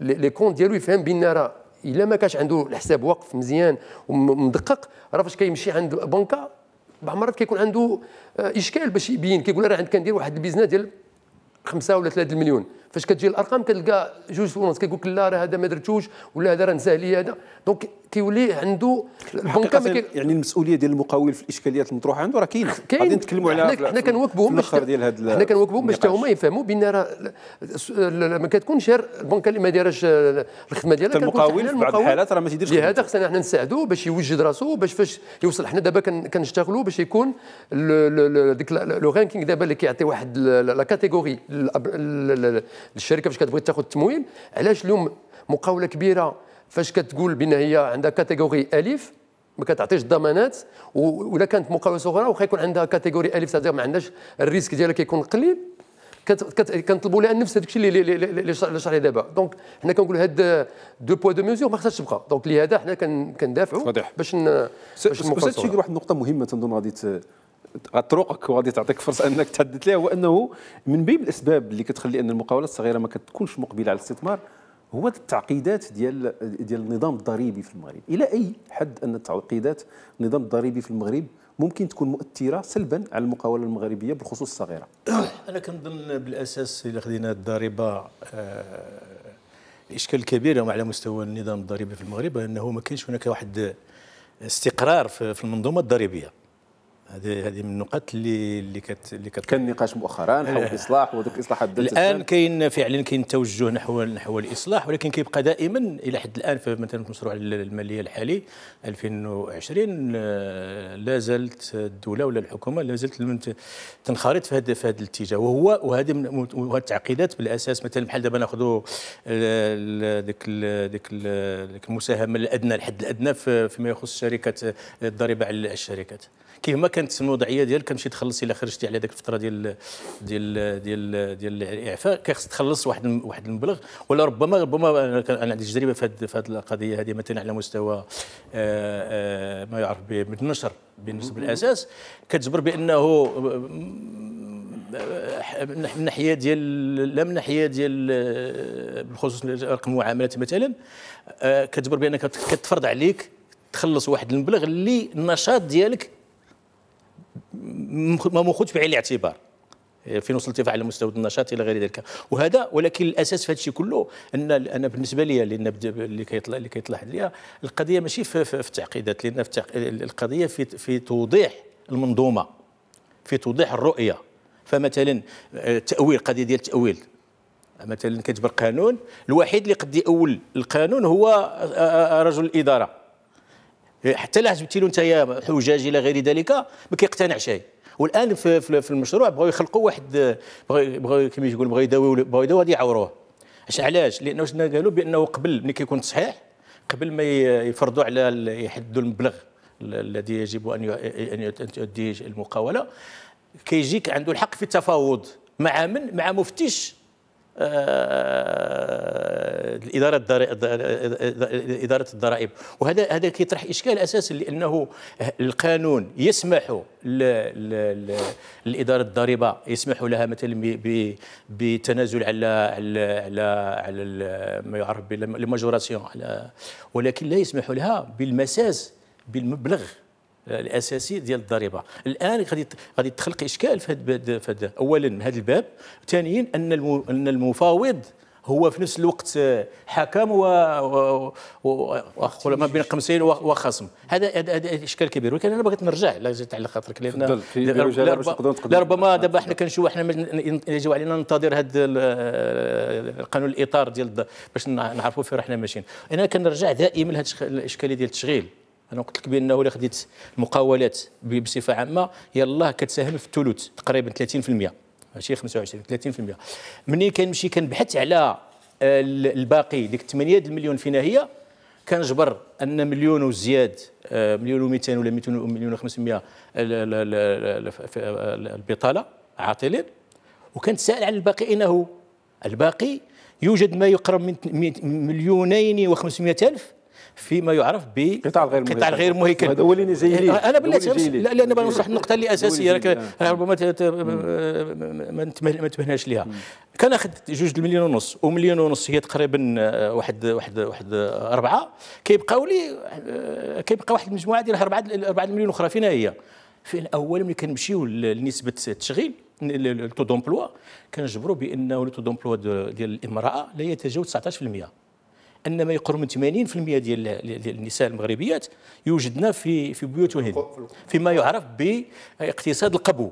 لي كونت ديالو يفهم بان راه الا ما كانش عنده الحساب واقف مزيان ومدقق راه فاش كيمشي عند بنكه بعض المرات كيكون عنده آه، اشكال باش يبين كيقول راه عندك كندير واحد البيزنس ديال خمسة ولا ثلاثة المليون فاش كتجي الارقام كتلقى جوج ونص كيقول لك لا راه هذا ما درتوش ولا هذا راه نساه لي هذا دونك كيولي عنده البنكه يعني المسؤوليه ديال المقاول في الاشكاليات المطروحه عنده راه كاينه غادي نتكلموا على حنا كنواكبوهم الاخر ديال هذا حنا كنواكبوهم باش حتى هما يفهموا بان راه ما كتكونش غير البنكه اللي ما دايراش الخدمه ديالها المقاول في بعض الحالات راه ما تيديرش لهذا خصنا حنا نساعدوه باش يوجد راسو باش فاش يوصل حنا دابا كنشتغلوا باش يكون ديك لو رانكينغ دابا اللي كيعطي واحد لا كاتيغوري للشركه فاش كتبغي تاخذ التمويل علاش اليوم مقاوله كبيره فاش كتقول بان هي عندها كاتيجوري الف ما كتعطيش الضمانات ولا كانت مقاوله اخرى واخا يكون عندها كاتيجوري الف تاع ما عندهاش الريسك ديالها كيكون قليل كنطلبوا لها نفس هذاك الشيء اللي اللي شرح دابا دونك حنا كنقولوا هاد دو بوا دو ميزور ما خصهاش تبقى دونك لهذا حنا كندافعوا باش باش استاذ واحد النقطه مهمه تنظن غادي غتروقك وغادي تعطيك فرصه انك تحدث لها هو انه من بين الاسباب اللي كتخلي ان المقاولات الصغيره ما كتكونش مقبله على الاستثمار هو التعقيدات ديال ديال النظام الضريبي في المغرب الى اي حد ان التعقيدات النظام الضريبي في المغرب ممكن تكون مؤثره سلبا على المقاوله المغربيه بالخصوص الصغيره انا كنظن بالاساس الى خدينا الضريبه آه، اشكال كبير على مستوى النظام الضريبي في المغرب انه ما كاينش هناك واحد استقرار في المنظومه الضريبيه هذه هذه من النقاط اللي اللي كت اللي كت كان نقاش مؤخرا حول آه. الاصلاح وذوك الاصلاحات الان كاين فعلا كاين توجه نحو نحو الاصلاح ولكن كيبقى دائما الى حد الان في في المشروع الماليه الحالي 2020 آه، لا زالت الدوله ولا الحكومه لا زالت تنخرط في هذا في هذا الاتجاه وهو وهذه من التعقيدات بالاساس مثلا بحال دابا ناخذوا آه، ديك ديك المساهمه الادنى الحد الادنى فيما يخص شركه الضريبه على الشركات كيف ما كانت الوضعيه ديالك كنمشي تخلص الا خرجتي على ديك الفتره ديال ديال ديال ديال الاعفاء كيخص تخلص واحد واحد المبلغ ولا ربما ربما انا عندي تجربه في هذه في القضيه هذه مثلا على مستوى آه، آه، ما يعرف بالنشر بالنسبه للاساس كتجبر بانه آه، من ناحيه ديال لا من ناحيه ديال بخصوص رقم المعاملات مثلا كتجبر بانك كتفرض عليك تخلص واحد المبلغ اللي النشاط ديالك ما ماخذش بعين الاعتبار آه، فين وصل ارتفاع على مستوى النشاط الى غير ذلك وهذا ولكن الاساس في هذا الشيء كله ان انا بالنسبه لي اللي كيطلع اللي كيطلع لي القضيه ماشي في, في التعقيدات لان في القضيه في في توضيح المنظومه في توضيح الرؤيه فمثلا التاويل آه، قضيه ديال التاويل مثلا كتجبر قانون الوحيد اللي قد يأول القانون هو آه، رجل الاداره حتى لا جبتي له انت يا حجاج الى غير ذلك ما كيقتنع شيء والان في, في المشروع بغاو يخلقوا واحد بغاو كما يقول بغاو يداويو بغاو يداويو غادي يعوروه علاش لانه شنو قالوا بانه قبل ملي كيكون تصحيح قبل ما يفرضوا على يحددوا المبلغ الذي يجب ان ان تؤدي المقاوله كيجيك عنده الحق في التفاوض مع من مع مفتش آه، اداره اداره الضرائب وهذا هذا كيطرح اشكال اساسي لانه القانون يسمح للاداره الضريبه يسمح لها مثلا بتنازل على على على على ما يعرف بالماجوراسيون على ولكن لا يسمح لها بالمساس بالمبلغ الاساسي ديال الضريبه الان غادي غادي تخلق اشكال في هذا اولا من هذا الباب ثانيا ان ان المفاوض هو في نفس الوقت حكم و, و... و... ما بين قمسين وخصم هذا هذا اشكال كبير ولكن انا بغيت نرجع لا جات على خاطرك لان لربما دابا حنا كنشوفوا حنا يجب علينا ننتظر هذا القانون الاطار ديال باش نعرفوا فين رحنا ماشيين انا كنرجع دائما لهذه الاشكاليه ديال التشغيل انا قلت لك بانه الا خديت المقاولات بصفه عامه يلاه كتساهم في الثلث تقريبا 30% ماشي 25 30% ملي كنمشي كنبحث على الباقي ديك 8 المليون فينا هي كنجبر ان مليون وزياد آه، مليون و200 ولا مليون و500 البطاله عاطلين وكنتسائل عن الباقي اين هو الباقي يوجد ما يقرب من مليونين و500 الف فيما يعرف ب قطاع غير قطاع غير مهيكل هذا هو اللي نزيل انا بالله لان بنوصح النقطه اللي اساسيه راك ربما ما انتبهناش ليها اخذ جوج المليون ونص ومليون ونص هي تقريبا واحد واحد واحد اربعه كيبقاو لي كيبقى واحد المجموعه ديال اربعه اربعه المليون اخرى فينا هي في الاول ملي كنمشيو لنسبه التشغيل لو دومبلوا كنجبروا بانه لو دومبلوا ديال الامراه لا يتجاوز 19% ان ما يقرب من 80% ديال النساء المغربيات يوجدن في في بيوتهن فيما يعرف باقتصاد القبو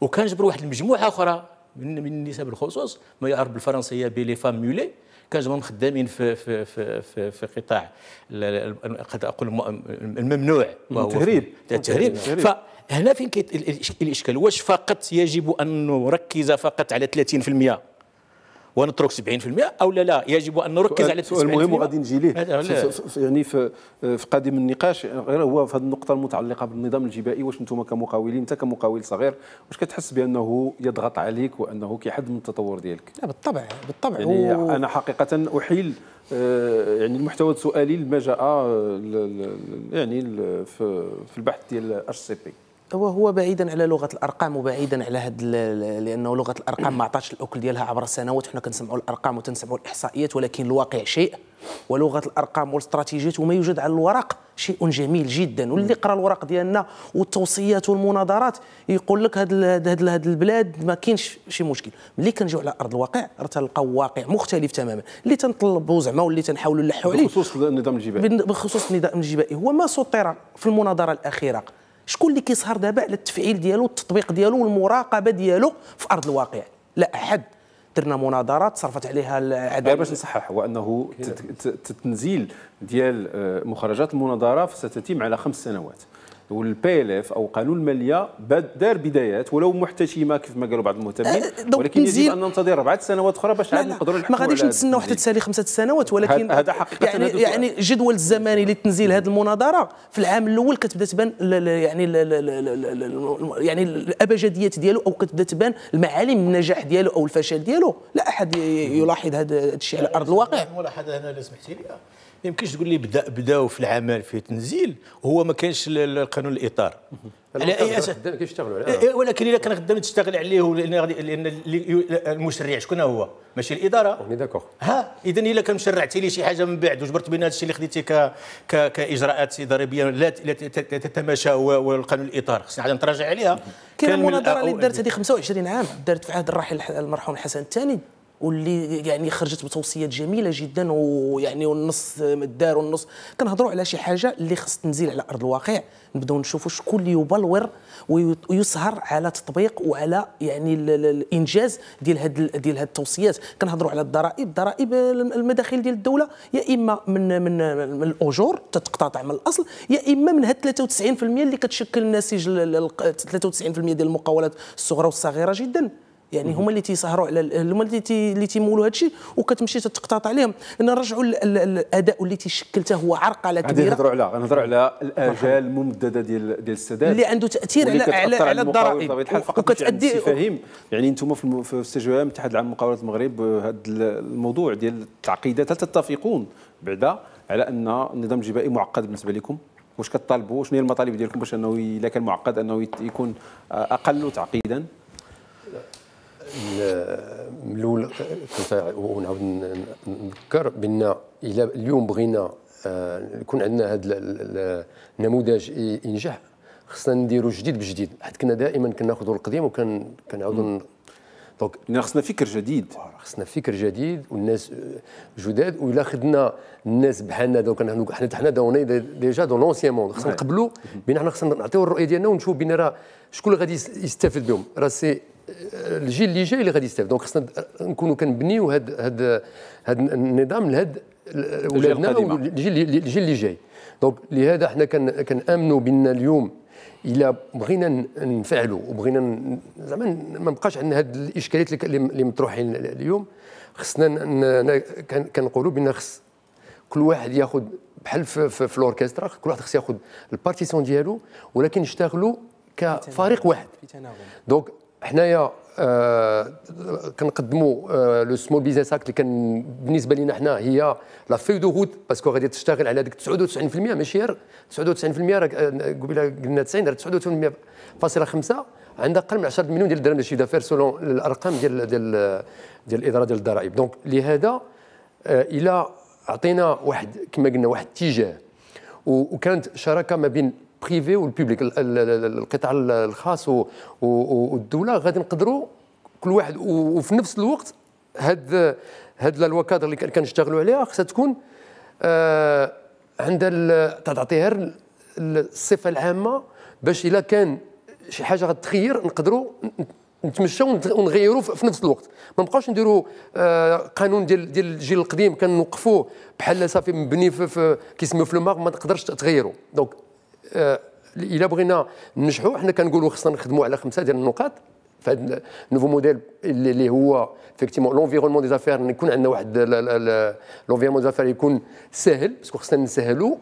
وكنجبروا واحد المجموعه اخرى من النساء بالخصوص ما يعرف بالفرنسيه بلي فام مولي كنجبرهم خدامين في في في في, في قطاع قد اقول الممنوع التهريب التهريب فهنا فين الاشكال واش فقط يجب ان نركز فقط على 30% ونترك 70% او لا لا يجب ان نركز على 70% المهم وغادي نجي ليه يعني في في قادم النقاش غير هو في هذه النقطه المتعلقه بالنظام الجبائي واش انتم كمقاولين انت كمقاول صغير واش كتحس بانه يضغط عليك وانه كيحد من التطور ديالك لا بالطبع بالطبع يعني و... انا حقيقه احيل آه، يعني المحتوى السؤالي لما جاء آه، يعني في البحث ديال اش سي بي هو هو بعيدا على لغه الارقام وبعيدا على هاد لانه لغه الارقام ما عطاتش الاكل ديالها عبر السنوات حنا كنسمعوا الارقام وتنسمعوا الاحصائيات ولكن الواقع شيء ولغه الارقام والاستراتيجيات وما يوجد على الورق شيء جميل جدا واللي قرا الورق ديالنا والتوصيات والمناظرات يقول لك هاد هاد هاد البلاد ما كاينش شي مشكل ملي كنجيو على ارض الواقع راه تلقاو واقع مختلف تماما اللي تنطلبوا زعما واللي تنحاولوا نلحوا عليه بخصوص النظام الجبائي بخصوص النظام الجبائي هو ما سطر في المناظره الاخيره شكون اللي كيسهر دابا على التفعيل ديالو التطبيق ديالو والمراقبه ديالو في ارض الواقع لا احد درنا مناظرات صرفت عليها العدالة باش نصحح هو انه التنزيل ديال آه، مخرجات المناظره ستتم على خمس سنوات والبي ال اف او قانون الماليه دار بدايات ولو محتشمه كيف ما قالوا بعض المهتمين أه، ولكن يجب ان ننتظر اربع سنوات اخرى باش عاد نقدروا ما غاديش نتسناو حتى تسالي خمسه سنوات ولكن هذا حقيقه يعني يعني الجدول الزمني لتنزيل هذه المناظره في العام الاول كتبدا تبان يعني يعني الابجديات ديالو او كتبدا تبان المعالم النجاح ديالو او الفشل ديالو لا احد يلاحظ هذا الشيء على ارض الواقع ملاحظه هنا لو سمحتي لي يمكنش تقول لي بدا بداو في العمل في تنزيل وهو ما كانش القانون الاطار على اي اساس كيشتغلوا عليه إيه، إيه، ولكن الا كان غدا تشتغل عليه لان غادي لان المشرع شكون هو ماشي الاداره داكوغ ها اذا الا كان شرعتي لي شي حاجه من بعد وجبرت بين هذا الشيء اللي خديتي ك... ك... كاجراءات ضريبيه لا تتماشى والقانون الاطار خصنا نتراجع عليها كاين المناظره اللي دارت هذه 25 عام دارت في عهد الراحل المرحوم حسن الثاني واللي يعني خرجت بتوصيات جميله جدا ويعني والنص دار والنص كنهضروا على شي حاجه اللي خص تنزيل على ارض الواقع نبداو نشوفوا شكون اللي يبلور ويسهر على تطبيق وعلى يعني الانجاز ديال هاد ديال هاد التوصيات كنهضروا على الضرائب ضرائب المداخيل ديال الدوله يا اما من من, من الاجور تتقتطع من الاصل يا اما من هاد 93% اللي كتشكل النسيج 93% ديال المقاولات الصغرى والصغيره جدا يعني هما اللي تيسهروا على هما اللي تي اللي تيمولوا هذا الشيء وكتمشي تتقطط عليهم انا نرجعوا الاداء اللي تيشكلته هو عرقله كبيره نهضروا على غنهضروا على الاجال الممدده ديال ديال السداد اللي عنده تاثير على على, الضرائب وكتادي فاهم يعني انتم في في السجوام الاتحاد العام للمقاولات المغرب هذا الموضوع ديال التعقيدات هل تتفقون بعدا على ان النظام الجبائي معقد بالنسبه لكم واش كطالبوا شنو هي المطالب ديالكم باش انه الا كان معقد انه يكون اقل تعقيدا من الاول كنت ونعاود نذكر بان الى اليوم بغينا آه، يكون عندنا هذا النموذج ينجح خصنا نديرو جديد بجديد حيت كنا دائما كناخذوا القديم وكنعاودوا دونك خصنا فكر جديد خصنا فكر جديد والناس آه، جداد والا خدنا الناس بحالنا دوك حنا حنا دوني ديجا دون لونسيان موند خصنا نقبلوا بان حنا خصنا نعطيو الرؤيه ديالنا ونشوف بان راه شكون اللي غادي يستافد بهم راه سي الجيل اللي جاي اللي غادي يستافد دونك خصنا نكونوا كنبنيو هاد هاد هاد النظام لهاد ولادنا الجيل الجيل اللي جاي دونك لهذا حنا كنامنوا بان اليوم الا بغينا نفعلوا وبغينا زعما ما نبقاش عندنا هاد الاشكاليات اللي مطروحين اليوم خصنا كنقولوا بان خص كل واحد ياخذ بحال في, الاوركسترا كل واحد خص ياخذ البارتيسيون ديالو ولكن يشتغلوا كفريق واحد دونك حنايا آه، كنقدموا آه، لو سمول بيزنس اكت اللي كان بالنسبه لنا حنا هي لا في دو غود باسكو غادي تشتغل على ديك 99% ماشي غير 99% راه آه، قبيله قلنا 90 راه 99.5 عندها اقل من 10 مليون ديال الدرهم ديال دافير سولون الارقام ديال ديال ديال الاداره ديال الضرائب دونك لهذا الى عطينا واحد كما قلنا واحد اتجاه وكانت شراكه ما بين بريفي والبوبليك القطاع الخاص والدوله غادي نقدروا كل واحد وفي نفس الوقت هاد هاد لا كادر اللي كنشتغلوا عليها خصها تكون عندها تعطيها الصفه العامه باش الا كان شي حاجه غتخير نقدروا نتمشاو ونغيروا في نفس الوقت ما نبقاوش نديروا قانون ديال ديال الجيل القديم كنوقفوه بحال صافي مبني في, في كيسميو في لو ما تقدرش تغيروا دونك آه، الا بغينا ننجحوا حنا كنقولوا خصنا نخدموا على خمسه ديال النقاط في هذا النوفو موديل اللي هو فيكتيمون لونفيرونمون دي زافير يكون عندنا واحد لونفيرونمون دي زافير يكون ساهل باسكو خصنا نسهلوا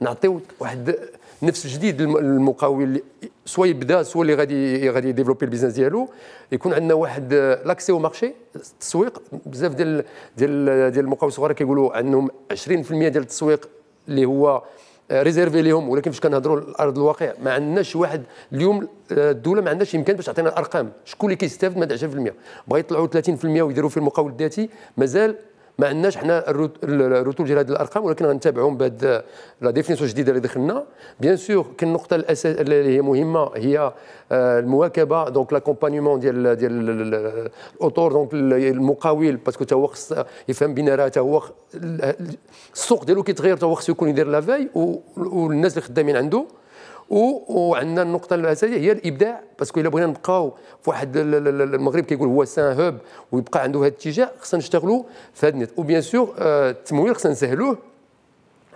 ونعطيو واحد نفس جديد للمقاول اللي سوا يبدا سوا اللي غادي غادي ديفلوبي البيزنس ديالو يكون عندنا واحد لاكسي او مارشي التسويق بزاف ديال ديال ديال المقاول الصغار كيقولوا عندهم 20% ديال التسويق اللي هو ريزيرفي ليهم ولكن فاش كنهضروا الارض الواقع ما عندناش واحد اليوم آه، الدوله ما عندهاش امكان باش تعطينا الارقام شكون اللي كيستافد من 10% بغا يطلعوا 30% ويديروا في المقاول الذاتي مازال ما عندناش حنا الروتول ديال هذه الارقام ولكن غنتابعهم بهاد لا ديفينيسيون الجديده اللي دخلنا بيان سور كاين النقطه الاساس اللي هي مهمه هي آه، المواكبه دونك لاكومبانيمون ديال ديال الاطور دونك المقاول باسكو تا هو خص يفهم بين راه تا هو السوق ديالو كيتغير تا هو خصو يكون يدير لافاي والناس اللي خدامين عنده وعندنا النقطه الاساسيه هي الابداع باسكو الا بغينا نبقاو في واحد المغرب كيقول هو سان هوب ويبقى عنده هذا الاتجاه خصنا نشتغلوا في هذا النت وبيان سور آه، التمويل خصنا نسهلوه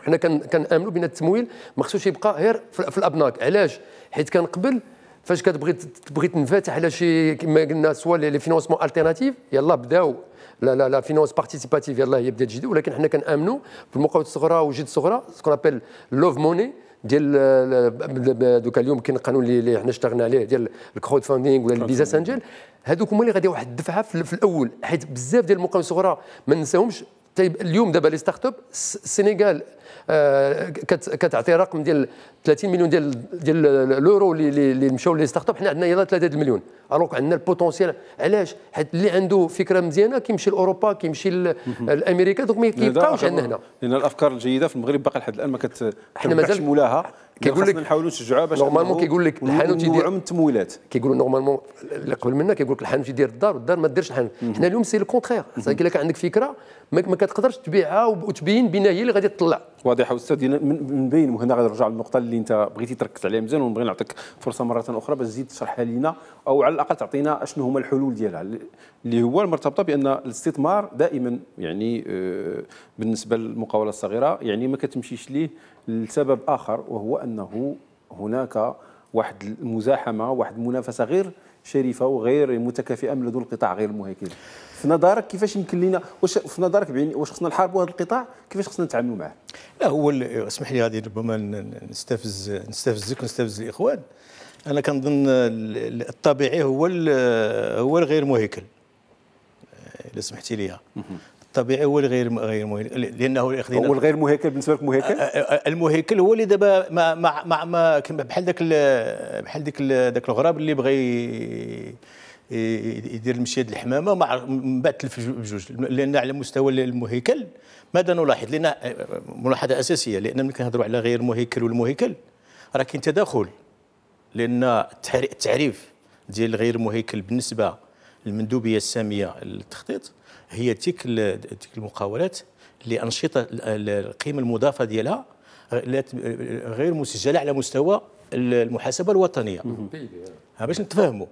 حنا كنامنوا بان التمويل ما خصوش يبقى غير في الابناك علاش حيت كان قبل فاش كتبغي تبغي تنفتح على شي كما قلنا سوا لي فينونسمون التيرناتيف يلا بداو لا لا لا فينونس بارتيسيباتيف يلا هي بدات جديد ولكن حنا كنامنوا في المقاولات الصغرى وجد الصغرى سكون ابل لوف موني ديال دوكا اليوم كاين القانون اللي حنا اشتغلنا عليه ديال الكراود فاندينغ ولا البيزنس انجل هذوك هما اللي غادي واحد الدفعه في الاول حيت بزاف ديال المقاولين الصغرى ما ننساهمش طيب اليوم دابا لي ستارت اب السنغال آه، كتعطي رقم ديال 30 مليون ديال ديال الاورو اللي اللي مشاو للستارت اب حنا عندنا يلاه 3 مليون الوغ عندنا البوتونسيال علاش حيت اللي عنده فكره مزيانه كيمشي لاوروبا كيمشي لامريكا دوك ما كيبقاوش عندنا هنا لان الافكار الجيده في المغرب باقي لحد الان ما كت مولاها كيقول لك نحاولوا نشجعوها باش نورمالمون كيقول لك الحانوت يدير من التمويلات كيقولوا نورمالمون اللي قبل منا كيقول لك الحانوت يدير الدار والدار ما ديرش الحانوت حنا اليوم سي الكونترير الا كان عندك فكره ما كتقدرش تبيعها وتبين بان هي اللي غادي تطلع واضحه استاذ من بين وهنا غنرجع للنقطه اللي انت بغيتي تركز عليها مزيان ونبغي نعطيك فرصه مره اخرى باش تزيد تشرحها لينا او على الاقل تعطينا شنو هما الحلول ديالها اللي هو المرتبطه بان الاستثمار دائما يعني آه، بالنسبه للمقاوله الصغيره يعني ما كتمشيش ليه لسبب اخر وهو انه هناك واحد المزاحمه واحد المنافسه غير شريفه وغير متكافئه من لدول القطاع غير المهيكل في نظرك كيفاش يمكن لنا واش في نظرك بعين واش خصنا نحاربوا هذا القطاع كيفاش خصنا نتعاملوا معه لا هو اسمح لي هذه ربما نستفز نستفزك ونستفز الاخوان انا كنظن الطبيعي هو هو الغير مهيكل آه، اذا سمحتي لي الطبيعي هو الغير غير مهيكل لانه هو الغير مهيكل بالنسبه لك مهيكل آه، آه، المهيكل هو اللي دابا مع مع بحال داك بحال داك داك الغراب اللي بغى يدير المشي ديال الحمامه مع من بعد تلف بجوج لان على مستوى المهيكل ماذا نلاحظ لان ملاحظه اساسيه لان ملي كنهضروا على غير المهيكل والمهيكل راه كاين تداخل لان التعريف ديال غير المهيكل بالنسبه للمندوبيه الساميه للتخطيط هي تلك تلك المقاولات اللي انشطه القيمه المضافه ديالها غير مسجله على مستوى المحاسبه الوطنيه ها باش نتفاهموا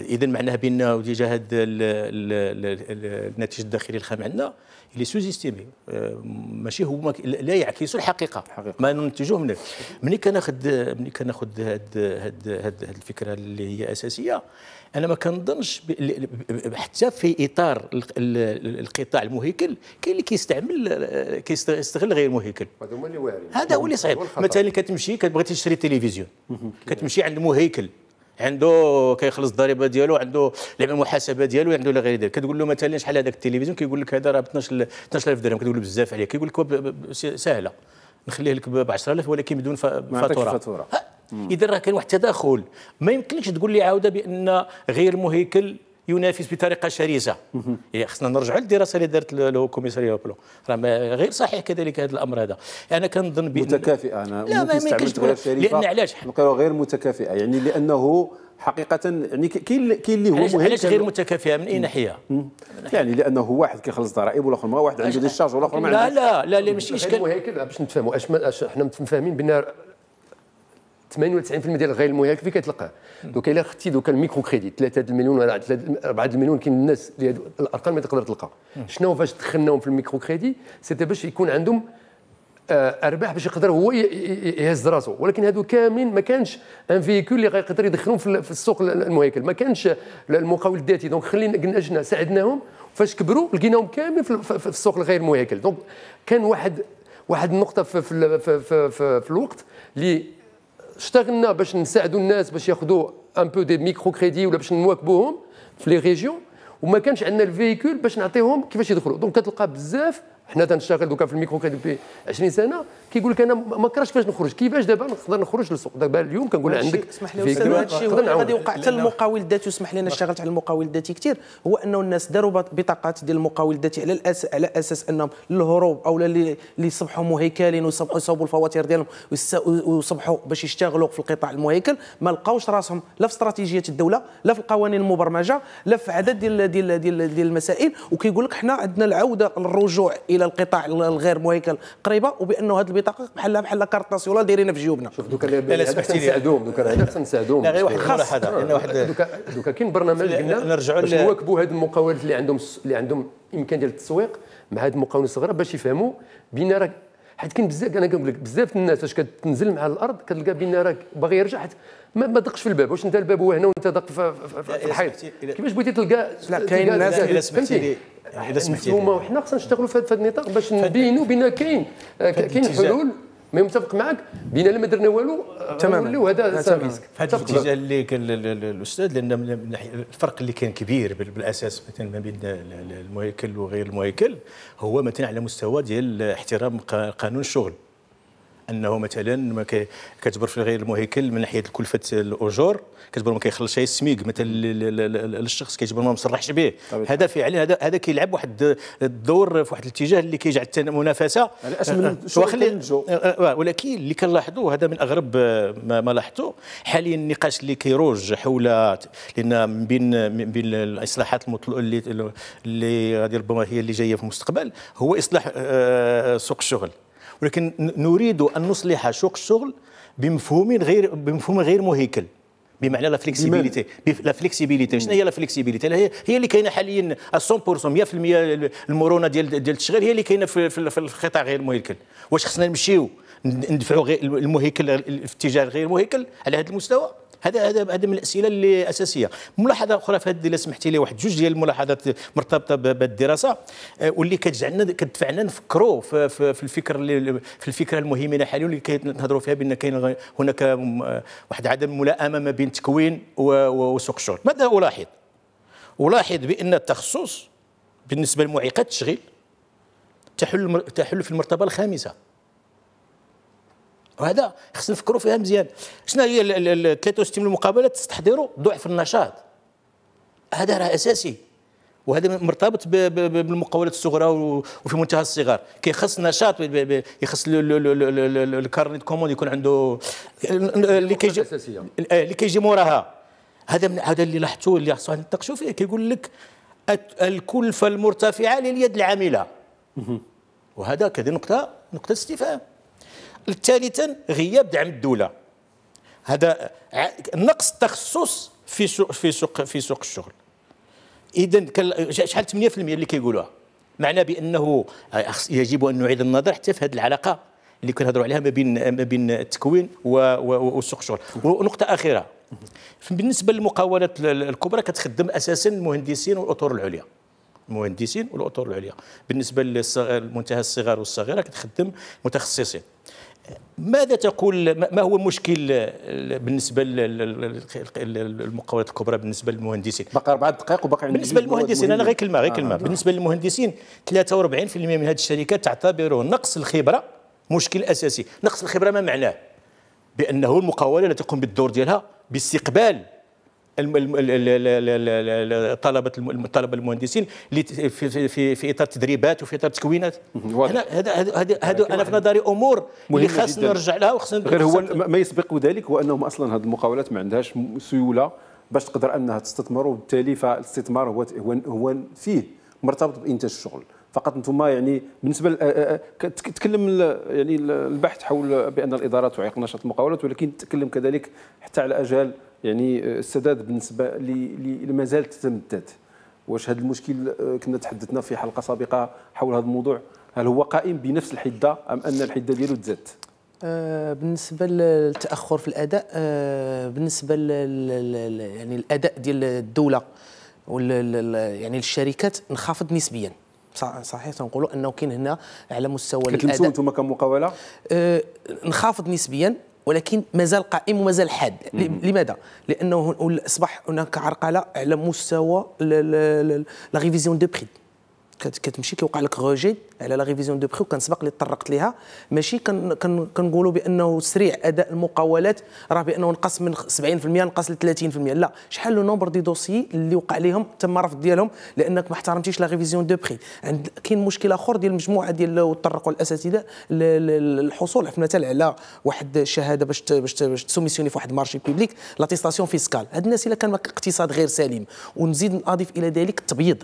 اذا معناها بان تجاه الناتج الداخلي الخام عندنا اللي سوزيستيمي آه، ماشي هو لا يعكس الحقيقه حقيقة. ما ننتجه منه ملي كناخذ ملي كناخذ هاد هاد هاد الفكره اللي هي اساسيه انا ما كنظنش حتى في اطار القطاع المهيكل كاين اللي كيستعمل آه، كيستغل غير المهيكل هذا هو اللي صعيب مثلا كتمشي كتبغي تشري تلفزيون كتمشي عند مهيكل عنده كيخلص الضريبه ديالو عنده المحاسبه ديالو عنده لا غير ذلك كتقول له مثلا شحال هذاك التلفزيون كيقول لك هذا راه ب 12 12000 درهم كتقول له بزاف عليك كيقول لك سهله نخليه لك ب 10000 ولكن بدون فاتوره فاتوره اذا راه كاين واحد التداخل ما يمكنش تقول لي عاوده بان غير مهيكل ينافس بطريقه شرسه يعني خصنا نرجعوا للدراسه اللي دارت لو كوميساري بلو راه غير صحيح كذلك هذا الامر هذا انا كنظن بان متكافئه انا لا ما يمكنش غير لان علاش غير متكافئه يعني لانه حقيقة يعني كاين كاين اللي هو مهم علاش غير متكافئة من أي ناحية؟ يعني لأنه واحد كيخلص ضرائب والآخر ما واحد عنده ديشارج والآخر ما عندوش لا لا لا ماشي إشكال هكذا باش نتفاهموا أش حنا فاهمين بأن 98% ديال الغير المهلك فين كتلقاه دوك الا خدتي دوك الميكرو كريدي 3 المليون ولا 4 المليون كاين الناس اللي الارقام ما تقدر تلقى شنو فاش دخلناهم في الميكرو كريدي سيت باش يكون عندهم آه، ارباح باش يقدر هو يهز راسو ولكن هادو كاملين ما كانش ان فيكول اللي غيقدر يدخلهم في السوق المهيكل ما كانش المقاول الذاتي دونك خلينا قلنا اجنا ساعدناهم فاش كبروا لقيناهم كاملين في السوق الغير مهيكل دونك كان واحد واحد النقطه في, في, في, في, في الوقت اللي اشتغلنا باش نساعدوا الناس باش ياخذوا ان بو دي ميكرو كريدي ولا باش نواكبوهم في لي ريجيون وما كانش عندنا الفيكول باش نعطيهم كيفاش يدخلوا دونك كتلقى بزاف حنا تنشتغل دوكا في الميكرو كريدي بي 20 سنه كيقول لك انا ما كرهتش كيفاش نخرج كيفاش دابا نقدر نخرج للسوق دابا اليوم كنقول عندك اسمح لي هذا الشيء غادي يوقع حتى المقاول الذاتي واسمح لي انا اشتغلت على المقاول الذاتي كثير هو انه الناس داروا بطاقات ديال المقاول الذاتي على على اساس انهم للهروب او اللي يصبحوا مهيكلين ويصبحوا الفواتير ديالهم ويصبحوا باش يشتغلوا في القطاع المهيكل ما لقاوش راسهم لا في استراتيجيه الدوله لا في القوانين المبرمجه لا في عدد ديال ديال ديال المسائل وكيقول لك حنا عندنا العوده للرجوع الى القطاع الغير مهيكل قريبه وبانه هذه البطاقه بحالها بحال كارت ناسيونال دايرينها في جيوبنا شوف دوكا لا سمحتي لي نساعدوهم دوكا هذا نساعدوهم لا غير واحد خاص لان يعني واحد دوكا دوكا كاين برنامج قلنا نرجعوا باش نواكبوا هذه المقاولات اللي عندهم اللي عندهم امكان ديال التسويق مع هذه المقاولات الصغيره باش يفهموا بان راك حيت كاين بزاف انا كنقول لك بزاف الناس اش كتنزل مع الارض كتلقى بان راك باغي يرجع حيت ما, ما دقش في الباب واش انت الباب هو هنا وانت دق في, في الحيط كيفاش بغيتي تلقى لا كاين الناس الا سمحتي لي اذا سمحتي لي هما خصنا نشتغلوا في هذا النطاق باش نبينوا بان كاين آه، كاين حلول ما متفق معك بينا لما درنا والو آه، تمام نوليو هذا في هذا الاتجاه اللي كان الاستاذ لان من ناحيه الفرق اللي كان كبير بالاساس مثلا ما بين المهيكل وغير المهيكل هو مثلا على مستوى ديال احترام قانون الشغل انه مثلا كتجبر في غير المهيكل من ناحيه الكلفه الاجور كتجبر ما كيخلصش السميك مثلا للشخص كيجبر ما مصرحش به هذا فعلا هذا هذا كيلعب واحد الدور في واحد الاتجاه اللي كيجعل المنافسه يعني أه، أه، وخلي أه، ولكن اللي كنلاحظوا هذا من اغرب ما, ما لاحظتوا حاليا النقاش اللي كيروج حول لان من بين من بين الاصلاحات المطلوبه اللي اللي غادي ربما هي اللي جايه في المستقبل هو اصلاح سوق الشغل ولكن نريد ان نصلح سوق الشغل بمفهوم غير بمفهوم غير مهيكل بمعنى لا فليكسيبيليتي لا فليكسيبيليتي شنو هي لا فليكسيبيليتي هي هي اللي كاينه حاليا 100% 100% المرونه ديال ديال التشغيل هي اللي كاينه في, في القطاع غير مهيكل واش خصنا نمشيو ندفعوا غير المهيكل في اتجاه غير مهيكل على هذا المستوى هذا هذا هذا من الاسئله اللي اساسيه ملاحظه اخرى في هذه سمحتي لي واحد جوج ديال الملاحظات مرتبطه بالدراسه آه، واللي كتجعلنا كتدفعنا نفكروا في, في الفكر اللي في الفكره المهمه حاليا اللي كنهضروا فيها بان كاين هناك آه، واحد عدم ملائمه ما بين تكوين وسوق الشغل ماذا الاحظ الاحظ بان التخصص بالنسبه لمعيقات التشغيل تحل تحل في المرتبه الخامسه وهذا خصنا نفكروا فيها مزيان شنو هي 63 المقابله تستحضروا ضعف النشاط هذا راه اساسي وهذا مرتبط بالمقاولات الصغرى وفي منتهى الصغار كيخص نشاط يخص الكارني كوموند يكون عنده اللي كيجي آه، اللي كيجي موراها هذا من هذا اللي لاحظته اللي خصنا نتناقشوا فيه كيقول لك الكلفه المرتفعه لليد العامله وهذا كذا نقطه نقطه استفهام ثالثا غياب دعم الدوله هذا نقص تخصص في سوق في سوق في سوق الشغل اذا شحال 8% اللي كيقولوها معنى بانه يجب ان نعيد النظر حتى في هذه العلاقه اللي كنهضروا عليها ما بين ما بين التكوين وسوق الشغل ونقطه اخيره بالنسبه للمقاولات الكبرى كتخدم اساسا المهندسين والاطر العليا المهندسين والاطر العليا بالنسبه للمنتهى الصغار والصغيره كتخدم متخصصين ماذا تقول ما هو المشكل بالنسبه للمقاولات الكبرى بالنسبه للمهندسين بقى اربع دقائق وباقي عندنا بالنسبه للمهندسين انا غير كلمه غير آه، كلمه آه. بالنسبه للمهندسين 43% من هذه الشركات تعتبره نقص الخبره مشكل اساسي نقص الخبره ما معناه بانه المقاوله لا تقوم بالدور ديالها باستقبال طلبه الطلبه المهندسين في في في اطار تدريبات وفي اطار تكوينات هذا هذا هذا يعني انا في نظري امور اللي خاصنا نرجع لها وخاصنا غير هو ما يسبق ذلك هو انهم اصلا هذه المقاولات ما عندهاش سيوله باش تقدر انها تستثمر وبالتالي فالاستثمار هو هو فيه مرتبط بانتاج الشغل فقط انتم يعني بالنسبه تكلم يعني البحث حول بان الاداره تعيق نشاط المقاولات ولكن تكلم كذلك حتى على اجال يعني آه، السداد بالنسبه اللي مازال تتمدد واش هذا المشكل آه، كنا تحدثنا في حلقه سابقه حول هذا الموضوع هل هو قائم بنفس الحده ام ان الحده ديالو تزادت آه، بالنسبه للتاخر في الاداء بالنسبه يعني الاداء ديال الدوله يعني الشركات انخفض نسبيا صحيح تنقولوا انه كاين هنا على مستوى الاداء كتلمسوا انتم كمقاوله انخفض نسبيا ولكن مازال قائم ومازال حاد لماذا لانه اصبح هناك عرقله على مستوى لا ريفيزيون دو بري كتمشي كيوقع لك روجي على لا ريفيزيون دو بري وكان سبق اللي تطرقت ليها ماشي كنقولوا بانه سريع اداء المقاولات راه بانه نقص من 70% نقص ل 30% لا شحال لو نومبر دي دوسي اللي وقع لهم تم رفض ديالهم لانك ما احترمتيش لا ريفيزيون دو بري عند كاين مشكل اخر ديال المجموعه ديال تطرقوا الاساتذه الحصول مثلا على واحد الشهاده باش باش باش تسوميسيوني في واحد المارشي بيبليك لاتيستاسيون فيسكال هاد الناس الا كان اقتصاد غير سليم ونزيد نضيف الى ذلك التبييض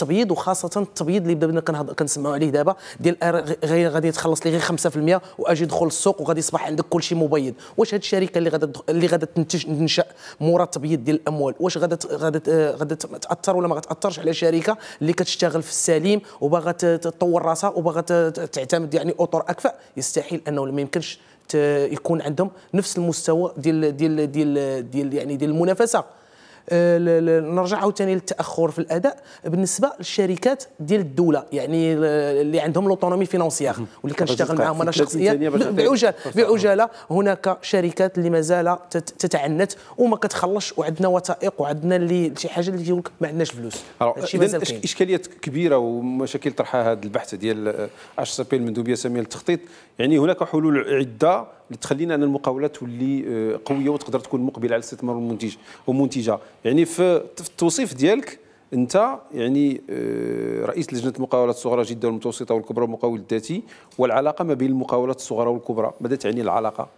التبييض وخاصه التبييض اللي بدنا كنسمعوا عليه دابا ديال غير غادي تخلص لي غير 5% واجي ندخل السوق وغادي يصبح عندك كل شيء مبيض واش هاد الشركه اللي غادا اللي غادا تنتج تنشا مورا التبييض ديال الاموال واش غادا غادا غادي تاثر ولا ما غاتاثرش على شركه اللي كتشتغل في السليم وباغا تطور راسها وباغا تعتمد يعني اطر اكفأ يستحيل انه ما يمكنش يكون عندهم نفس المستوى ديال ديال ديال ديال يعني ديال المنافسه آه، نرجع عاوتاني للتاخر في الاداء بالنسبه للشركات ديال الدوله يعني آه، اللي عندهم لوطونومي فينونسيير واللي كنشتغل معاهم انا شخصيا بعجاله بعجاله هناك شركات اللي مازال تتعنت وما كتخلصش وعندنا وثائق وعندنا اللي شي حاجه اللي لك ما عندناش فلوس اشكاليات كبيره ومشاكل طرحها هذا البحث ديال آه، اش سي بي المندوبيه الساميه للتخطيط يعني هناك حلول عده اللي تخلينا ان المقاولات تولي آه، قويه وتقدر تكون مقبله على الاستثمار المنتج ومنتجه يعني في التوصيف ديالك انت يعني آه، رئيس لجنه المقاولات الصغرى جده والمتوسطه والكبرى والمقاول الذاتي والعلاقه ما بين المقاولات الصغرى والكبرى ماذا تعني العلاقه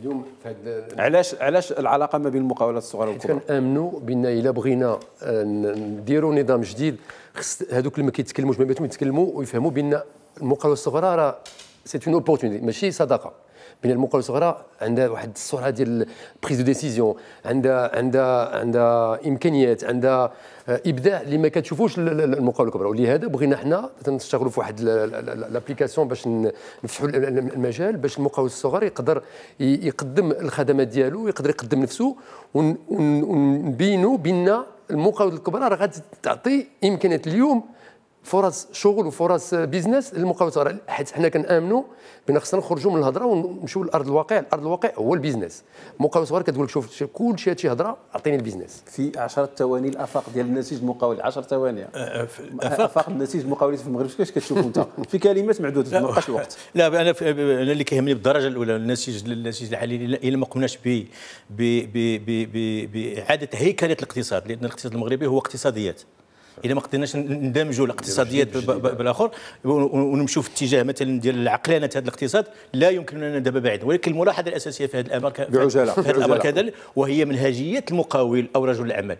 اليوم علاش علاش العلاقه ما بين المقاولات الصغرى والكبرى كنامنوا بان الا بغينا نديروا نظام جديد خص هذوك اللي ما كيتكلموش ما بيناتهم يتكلموا ويفهموا بان المقاولات الصغرى راه سي اون اوبورتونيتي ماشي صدقه بين المقله الصغرى عندها واحد السرعه ديال بريز دو ديسيزيون عندها عندها عندها امكانيات عندها ابداع اللي ما كتشوفوش المقاوله الكبرى ولهذا بغينا حنا تنشتغلوا في واحد لابليكاسيون باش نفتحوا المجال باش المقاول الصغير يقدر يقدم الخدمات ديالو يقدر يقدم نفسه ونبينوا بان المقاول الكبرى راه غادي تعطي امكانيات اليوم فرص شغل وفرص بيزنس للمقاومه حيت حنا كنامنوا بان خصنا نخرجوا من الهضره ونمشيو لارض الواقع الارض الواقع هو البيزنس المقاومه الصغار كتقول لك شوف كل شيء هادشي هضره اعطيني البيزنس في 10 ثواني الافاق ديال النسيج المقاولي 10 ثواني افاق النسيج المقاولي في المغرب كيفاش كتشوف انت في كلمات معدوده ما بقاش الوقت لا انا انا اللي كيهمني بالدرجه الاولى النسيج النسيج الحالي الا ما قمناش ب باعاده هيكله الاقتصاد لان الاقتصاد المغربي هو اقتصاديات الا ما قدرناش ندمجوا الاقتصاديات بالاخر ونمشوا في اتجاه مثلا ديال العقلانه هذا الاقتصاد لا يمكن لنا دابا بعيد ولكن الملاحظه الاساسيه في هذا الامر في هذا الامر كذلك وهي منهجيه المقاول او رجل الاعمال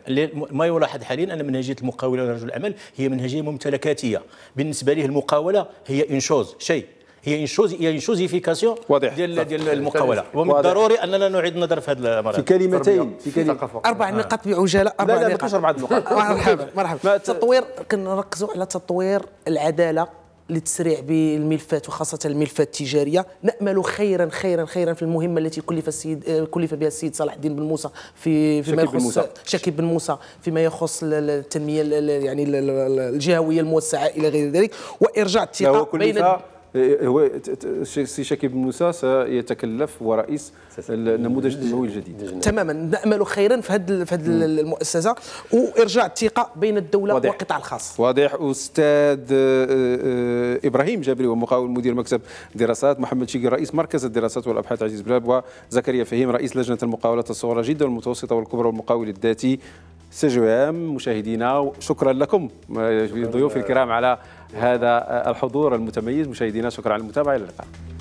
ما يلاحظ حاليا ان منهجيه المقاول او رجل الاعمال هي منهجيه ممتلكاتيه بالنسبه له المقاوله هي انشوز شيء هي إن شوز هي إن شوزيفيكاسيون واضح ديال ديال المقاوله ومن الضروري اننا نعيد النظر في هذا المرض في كلمتين في كلمتين اربع آه. نقاط بعجاله اربع لا لا ما اربع نقاط مرحبا مرحبا التطوير كنركزوا على تطوير العداله لتسريع بالملفات وخاصة الملفات التجارية نأمل خيرا خيرا خيرا في المهمة التي كلف السيد آه، كلف بها السيد صلاح الدين بن موسى في فيما يخص شكيب بن موسى فيما يخص التنمية يعني الجهوية الموسعة إلى غير ذلك وإرجاع الثقة بين هو سي شاكي بن موسى سيتكلف ورئيس النموذج التنموي الجديد تماما نامل خيرا في هذه في هذه المؤسسه وارجاع الثقه بين الدوله واضح. والقطاع الخاص واضح استاذ آه، آه، ابراهيم جابري ومقاول مدير مكتب دراسات محمد شيقي رئيس مركز الدراسات والابحاث عزيز بلاب وزكريا فهيم رئيس لجنه المقاولات الصغرى جدا والمتوسطه والكبرى والمقاول الذاتي سي ام مشاهدينا شكرا لكم آه، ضيوف الكرام على هذا الحضور المتميز مشاهدينا شكرا على المتابعه الى اللقاء